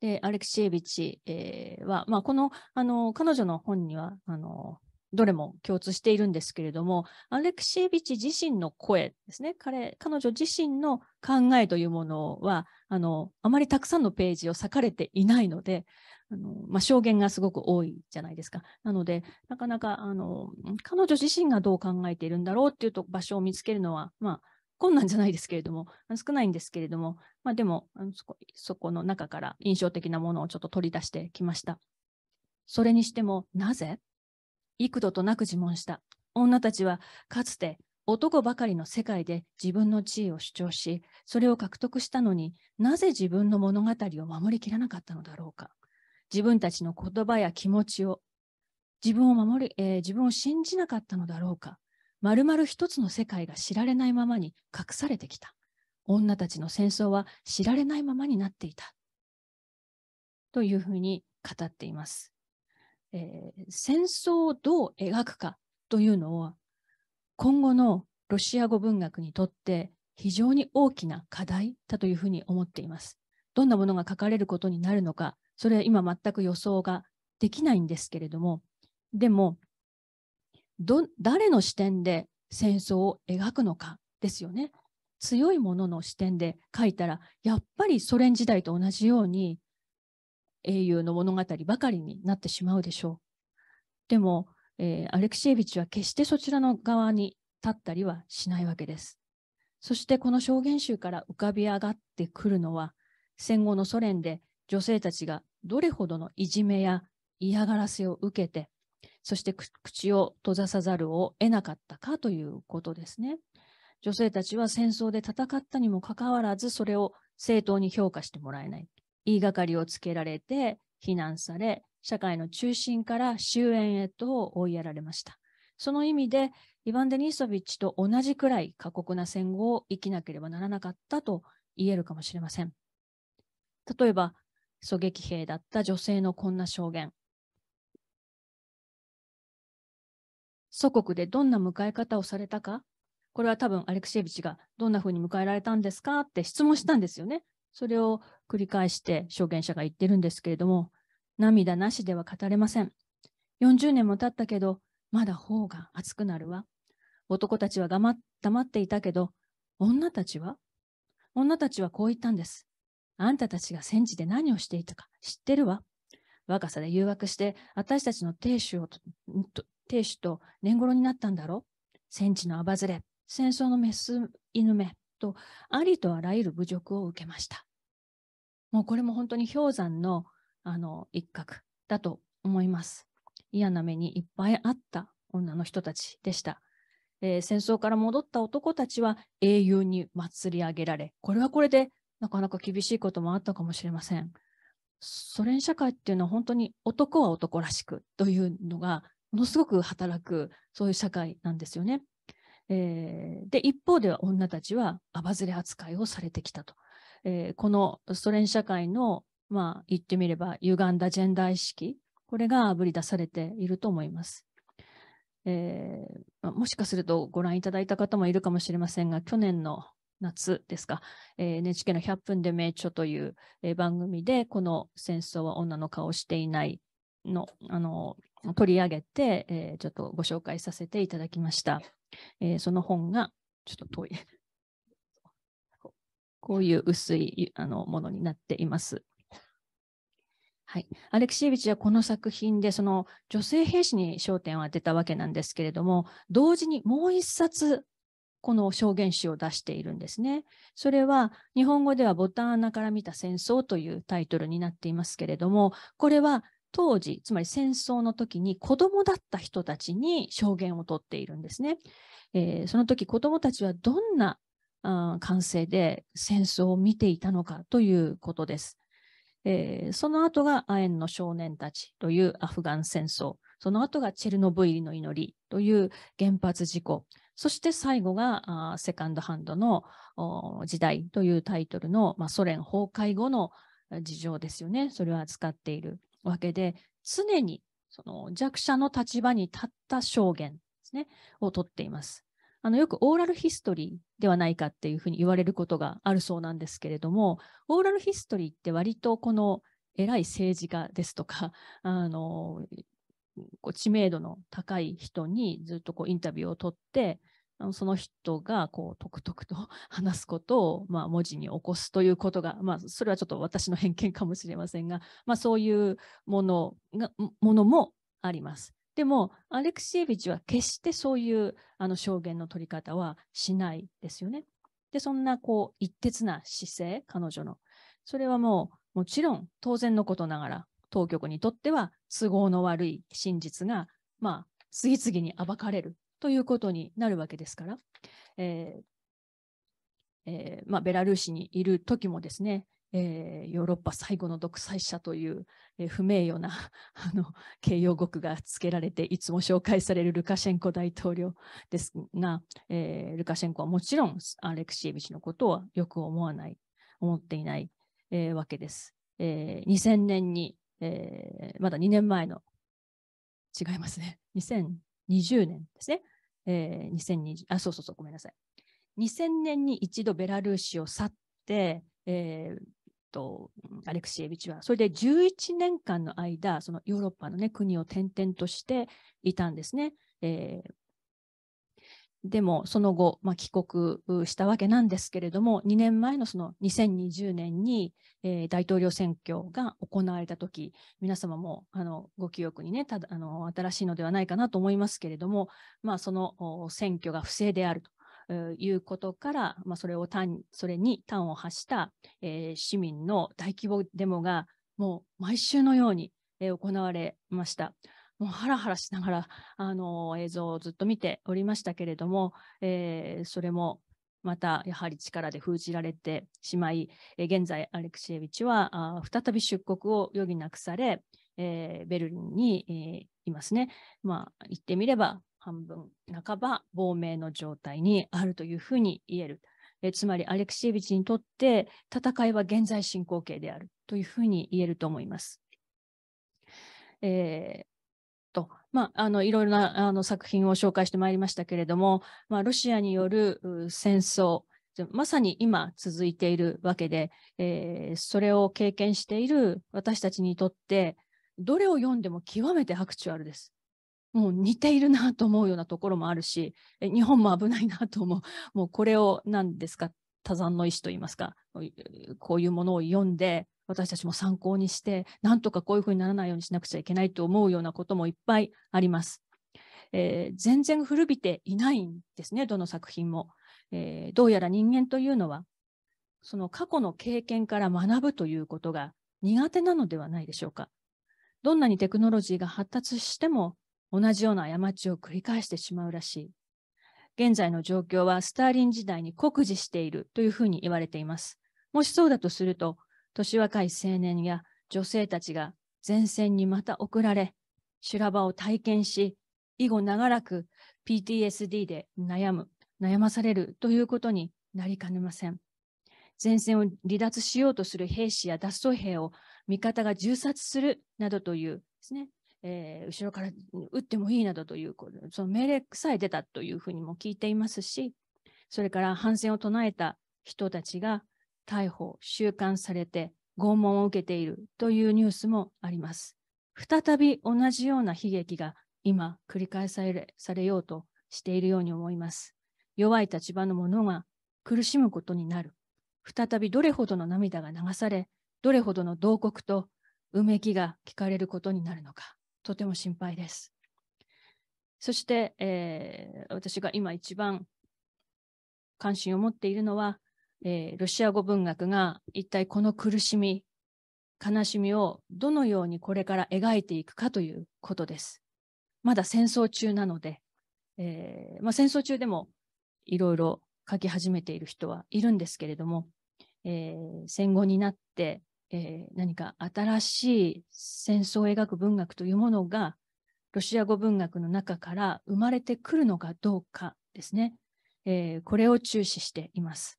でアレクシエビチ、えー、は、まあ、このあの彼女の本にはあのどれも共通しているんですけれども、アレクシエビチ自身の声ですね、彼彼女自身の考えというものはあの、あまりたくさんのページを割かれていないので、あの、まあ、証言がすごく多いじゃないですか。なので、なかなか、あの、彼女自身がどう考えているんだろうっていうと場所を見つけるのは、まあ、困難じゃないですけれども、少ないんですけれども、まあ、でもあのそこ、そこの中から印象的なものをちょっと取り出してきました。それにしても、なぜ幾度となく自問した。女たちは、かつて男ばかりの世界で自分の地位を主張し、それを獲得したのになぜ自分の物語を守りきらなかったのだろうか。自分たちの言葉や気持ちを、自分を守り、えー、自分を信じなかったのだろうか、まるまる一つの世界が知られないままに隠されてきた。女たちの戦争は知られないままになっていた。というふうに語っています。えー、戦争をどう描くかというのは、今後のロシア語文学にとって非常に大きな課題だというふうに思っています。どんなものが書かれることになるのか、それ今全く予想ができないんですけれども、でも、誰の視点で戦争を描くのかですよね。強いものの視点で書いたら、やっぱりソ連時代と同じように英雄の物語ばかりになってしまうでしょう。でも、えー、アレクシエービチは決してそちらの側に立ったりはしないわけです。そしてこの証言集から浮かび上がってくるのは、戦後のソ連で女性たちがどれほどのいじめや嫌がらせを受けて、そして口を閉ざさざるを得なかったかということですね。女性たちは戦争で戦ったにもかかわらず、それを正当に評価してもらえない。言いがかりをつけられて、非難され、社会の中心から終焉へと追いやられました。その意味で、イヴァン・デニーソビッチと同じくらい過酷な戦後を生きなければならなかったと言えるかもしれません。例えば、狙撃兵だった女性のこんな証言。祖国でどんな迎え方をされたかこれは多分アレクシエービチがどんなふうに迎えられたんですかって質問したんですよね。それを繰り返して証言者が言ってるんですけれども、涙なしでは語れません。40年も経ったけど、まだ頬が熱くなるわ。男たちは黙っていたけど、女たちは女たちはこう言ったんです。あんたたちが戦地で何をしていたか知ってるわ。若さで誘惑して、私たちの亭主を、亭主と年頃になったんだろ戦地のあばずれ、戦争のメス犬めと、ありとあらゆる侮辱を受けました。もうこれも本当に氷山のあの一角だと思います。嫌な目にいっぱいあった女の人たちでした。えー、戦争から戻った男たちは英雄に祭り上げられ、これはこれでなかなか厳しいこともあったかもしれません。ソ連社会っていうのは本当に男は男らしくというのがものすごく働くそういう社会なんですよね。えー、で一方では女たちは暴ずれ扱いをされてきたと。えー、このソ連社会の、まあ、言ってみれば歪んだジェンダー意識これがあぶり出されていると思います。えー、もしかするとご覧いただいた方もいるかもしれませんが去年の夏ですか、NHK の100分で名著という、番組で、この戦争は女の顔をしていないの、あの、取り上げて、えー、ちょっとご紹介させていただきました。えー、その本が、ちょっと遠い。こういう薄いあのものになっています。はい、アレクシエービチはこの作品でその女性兵士に焦点を当てたわけなんですけれども同時にもう一冊この証言集を出しているんですね。それは日本語ではボタン穴から見た戦争というタイトルになっていますけれども、これは当時、つまり戦争の時に子供だった人たちに証言をとっているんですね。えー、その時子供たちはどんな感性で戦争を見ていたのかということです。えー、その後がアエンの少年たちというアフガン戦争、その後がチェルノブイリの祈りという原発事故、そして最後がセカンドハンドの時代というタイトルの、まあ、ソ連崩壊後の事情ですよね。それを扱っているわけで、常にその弱者の立場に立った証言ですね、を取っています。あのよくオーラルヒストリーではないかっていうふうに言われることがあるそうなんですけれども、オーラルヒストリーって割とこの偉い政治家ですとか、あのこう知名度の高い人にずっとこうインタビューを取って、その人がこうとくとくと 話すことを、まあ、文字に起こすということが、まあ、それはちょっと私の偏見かもしれませんが、まあ、そういうものがものもあります。でもアレクシエービッチは決してそういうあの証言の取り方はしないですよね。でそんなこう一徹な姿勢彼女のそれはもうもちろん当然のことながら当局にとっては都合の悪い真実がまあ次々に暴かれるということになるわけですから、えーえー、まあ、ベラルーシにいる時もですね、えー、ヨーロッパ最後の独裁者という、えー、不名誉な あの形容語句がつけられていつも紹介されるルカシェンコ大統領ですが、えー、ルカシェンコはもちろんアレクシエビチのことはよく思わない思っていない、えー、わけです、えー。2000年に、えー、まだ2年前の違いますね20年ですね。えー、2020あ、そうそうそう、ごめんなさい。2000年に一度ベラルーシを去って、えーとアレクシエビチはそれで11年間の間そのヨーロッパの、ね、国を転々としていたんですね、えー、でもその後、まあ、帰国したわけなんですけれども、2年前のその2020年に、えー、大統領選挙が行われたとき、皆様もあのご記憶にねただあの、新しいのではないかなと思いますけれども、まあ、その選挙が不正であると。いうことから、まあ、それをそれに端を発した、えー、市民の大規模デモがもう毎週のように、えー、行われました。もうハラハラしながら、あの、映像をずっと見ておりましたけれども、えー、それもまたやはり力で封じられてしまい、現在、アレクシエビチは再び出国を余儀なくされ、えー、ベルリンに、えー、いますね。まあ、言ってみれば、半分半ば亡命の状態にあるというふうに言える。えー、つまり、アレクシエビチにとって戦いは現在進行形であるというふうに言えると思います。えまあ、あのいろいろなあの作品を紹介してまいりましたけれども、まあ、ロシアによる戦争まさに今続いているわけで、えー、それを経験している私たちにとってどれを読んでも極めてアクチュアルです。もう似ているなと思うようなところもあるし、日本も危ないなと思う、もうこれを何ですか、多山の石といいますかこういうものを読んで私たちも参考にしてなんとかこういうふうにならないようにしなくちゃいけないと思うようなこともいっぱいあります。えー、全然古びていないんですねどの作品も、えー、どうやら人間というのはその過去の経験から学ぶということが苦手なのではないでしょうか。どんなにテクノロジーが発達しても同じような過ちを繰り返してしまうらしい。現在の状況はスターリン時代に酷似しているというふうに言われています。もしそうだとすると、年若い青年や女性たちが前線にまた送られ、修羅場を体験し、以後長らく PTSD で悩む、悩まされるということになりかねません。前線を離脱しようとする兵士や脱走兵を味方が銃殺するなどというですね、えー、後ろから撃ってもいいなどというその命令さえ出たというふうにも聞いていますし、それから反戦を唱えた人たちが逮捕、収監されて拷問を受けているというニュースもあります。再び同じような悲劇が今繰り返されされようとしているように思います。弱い立場の者が苦しむことになる。再びどれほどの涙が流され、どれほどの慟哭とうめきが聞かれることになるのか。とても心配です。そして、えー、私が今一番関心を持っているのは、えー、ロシア語文学が一体この苦しみ、悲しみをどのようにこれから描いていくかということです。まだ戦争中なので、えー、まあ、戦争中でもいろいろ書き始めている人はいるんですけれども、えー、戦後になってえー、何か新しい戦争を描く文学というものがロシア語文学の中から生まれてくるのかどうかですね、えー、これを注視しています、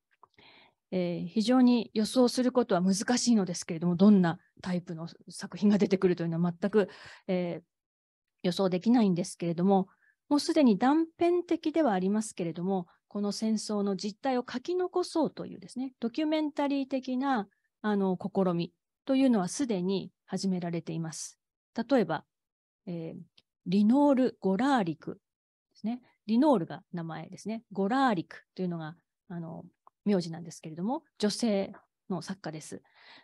えー、非常に予想することは難しいのですけれどもどんなタイプの作品が出てくるというのは全く、え予想できないんですけれどももうすでに断片的ではありますけれどもこの戦争の実態を書き残そうというですねドキュメンタリー的なあの試みというのはすでに始められています。例えば、えー、リノール・ゴラーリクですね。リノールが名前ですね。ゴラーリクというのがあの名字なんですけれども、女性の作家です。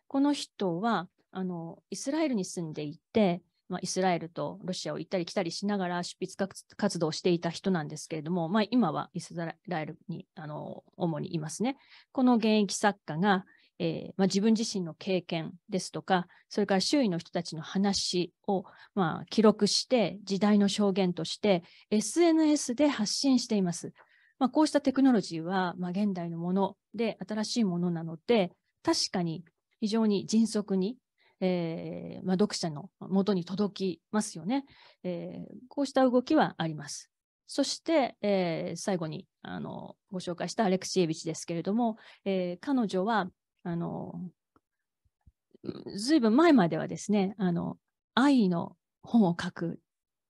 この人はあのイスラエルに住んでいて、まあ、イスラエルとロシアを行ったり来たりしながら執筆活動をしていた人なんですけれども、まあ、今はイスラエルにあの主にいますね。この現役作家がえー、まあ、自分自身の経験ですとか、それから周囲の人たちの話を、まあ、記録して、時代の証言として SNS で発信しています。まあ、こうしたテクノロジーは、ま現代のもので新しいものなので、確かに非常に迅速に、えー、ま読者の元に届きますよね、えー、こうした動きはあります。そして、えー、最後にあのご紹介したアレクシエビチですけれども、えー、彼女はあのずいぶん前まではですねあの愛の本を書く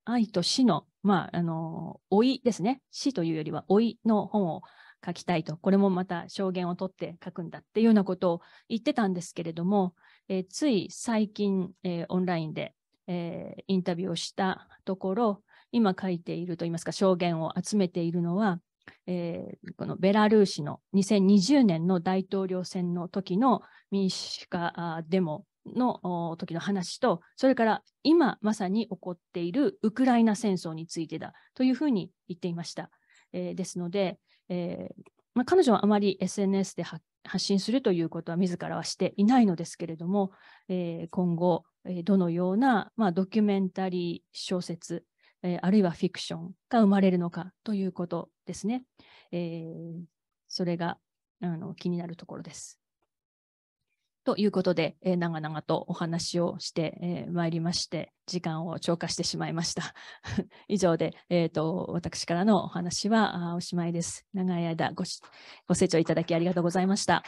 愛と死の,、まあ、あの老いですね死というよりは老いの本を書きたいとこれもまた証言を取って書くんだっていうようなことを言ってたんですけれども、えー、つい最近、えー、オンラインで、えー、インタビューをしたところ今書いているといいますか証言を集めているのはえー、このベラルーシの2020年の大統領選の時の民主化デモの時の話と、それから今まさに起こっているウクライナ戦争についてだというふうに言っていました。えー、ですので、えーまあ、彼女はあまり SNS で発信するということは自らはしていないのですけれども、えー、今後、どのような、まあ、ドキュメンタリー小説、えー、あるいはフィクションが生まれるのかということですね。えー、それがあの気になるところです。ということで、えー、長々とお話をして、えー、まいりまして、時間を超過してしまいました。以上で、えーと、私からのお話はおしまいです。長い間ごご清聴いただきありがとうございました。